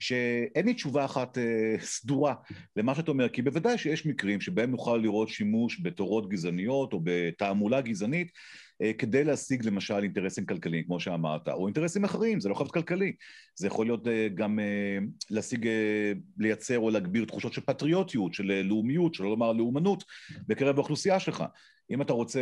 שאין לי תשובה אחת אה, סדורה למה שאתה אומר, כי בוודאי שיש מקרים שבהם נוכל לראות שימוש בתורות גזעניות או בתעמולה גזענית, אה, כדי להשיג למשל אינטרסים כלכליים, כמו שאמרת, או אינטרסים אחרים, זה לא חייב להיות כלכלי. זה יכול להיות אה, גם אה, להשיג, לייצר או להגביר תחושות של פטריוטיות, של לאומיות, שלא לומר לאומנות, בקרב האוכלוסייה שלך. אם אתה רוצה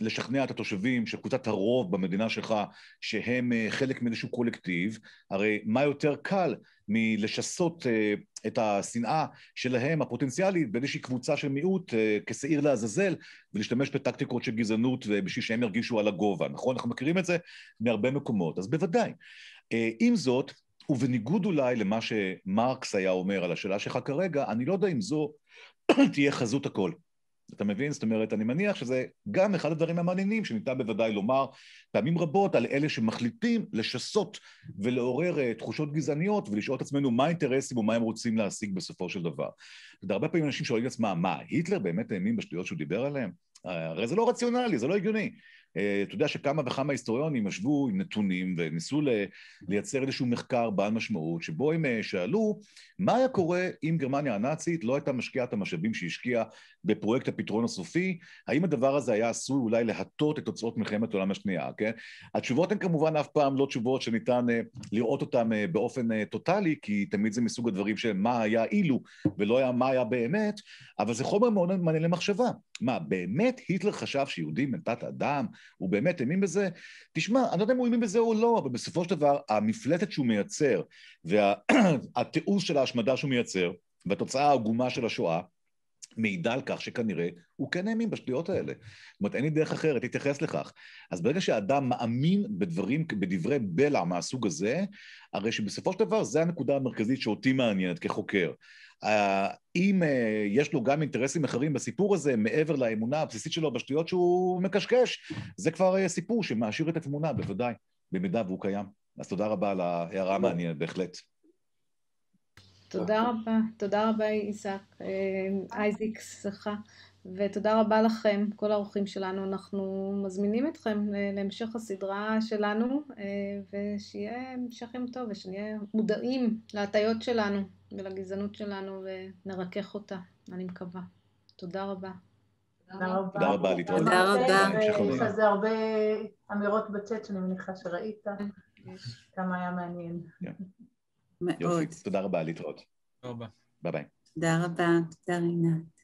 לשכנע את התושבים של קבוצת הרוב במדינה שלך שהם אה, חלק מאיזשהו קולקטיב, הרי מה יותר קל מלשסות אה, את השנאה שלהם הפוטנציאלית באיזושהי קבוצה של מיעוט אה, כשעיר לעזאזל ולהשתמש בטקטיקות של גזענות בשביל שהם ירגישו על הגובה, נכון? אנחנו מכירים את זה מהרבה מקומות, אז בוודאי. עם זאת, ובניגוד אולי למה שמרקס היה אומר על השאלה שלך כרגע, אני לא יודע אם זו תהיה חזות הכל. אתה מבין? זאת אומרת, אני מניח שזה גם אחד הדברים המעניינים שניתן בוודאי לומר פעמים רבות על אלה שמחליטים לשסות ולעורר אה, תחושות גזעניות ולשאול את עצמנו מה האינטרסים ומה הם רוצים להשיג בסופו של דבר. אתה יודע, הרבה פעמים אנשים שואלים את עצמם, מה, היטלר באמת האמין בשטויות שהוא דיבר עליהן? אה, הרי זה לא רציונלי, זה לא הגיוני. אתה יודע שכמה וכמה היסטוריונים ישבו עם נתונים וניסו לייצר איזשהו מחקר בעל משמעות, שבו הם אה, שאלו מה היה קורה אם גרמניה הנאצית לא הייתה משקיעה את המשאבים שהשקיעה בפרויקט הפתרון הסופי, האם הדבר הזה היה עשוי אולי להטות את תוצאות מלחמת העולם השנייה, כן? התשובות הן כמובן אף פעם לא תשובות שניתן אה, לראות אותן אה, באופן טוטאלי, כי תמיד זה מסוג הדברים של מה היה אילו ולא היה מה היה באמת, אבל זה חומר מאוד מעניין למחשבה. מה, באמת היטלר חשב שיהודים הם תת אדם? הוא באמת האמין בזה. תשמע, אני לא יודע אם הוא האמין בזה או לא, אבל בסופו של דבר, המפלטת שהוא מייצר, והתיעוש של ההשמדה שהוא מייצר, והתוצאה העגומה של השואה, מעידה על כך שכנראה הוא כן האמין בשטויות האלה. זאת אומרת, אין לי דרך אחרת להתייחס לכך. אז ברגע שאדם מאמין בדברים, בדברי בלע מהסוג הזה, הרי שבסופו של דבר זה הנקודה המרכזית שאותי מעניינת כחוקר. אם אה, יש לו גם אינטרסים אחרים בסיפור הזה, מעבר לאמונה הבסיסית שלו בשטויות שהוא מקשקש, זה כבר אה, סיפור שמעשיר את התמונה, בוודאי, במידה והוא קיים. אז תודה רבה על ההערה לא. המעניינת, בהחלט. תודה אוקיי. רבה, תודה רבה איזק, אה, אייזיק, סליחה, ותודה רבה לכם, כל האורחים שלנו, אנחנו מזמינים אתכם להמשך הסדרה שלנו, אה, ושיהיה המשך יום טוב, ושנהיה מודעים להטיות שלנו ולגזענות שלנו, ונרכך אותה, אני מקווה. תודה רבה. תודה רבה, להתראות. תודה רבה. יש על זה הרבה אמירות בצ'אט שאני מניחה שראית, כן. כמה היה מעניין. כן. מאוד. יופי, תודה רבה, להתראות. תודה רבה. ביי ביי. תודה רבה, תודה רינה.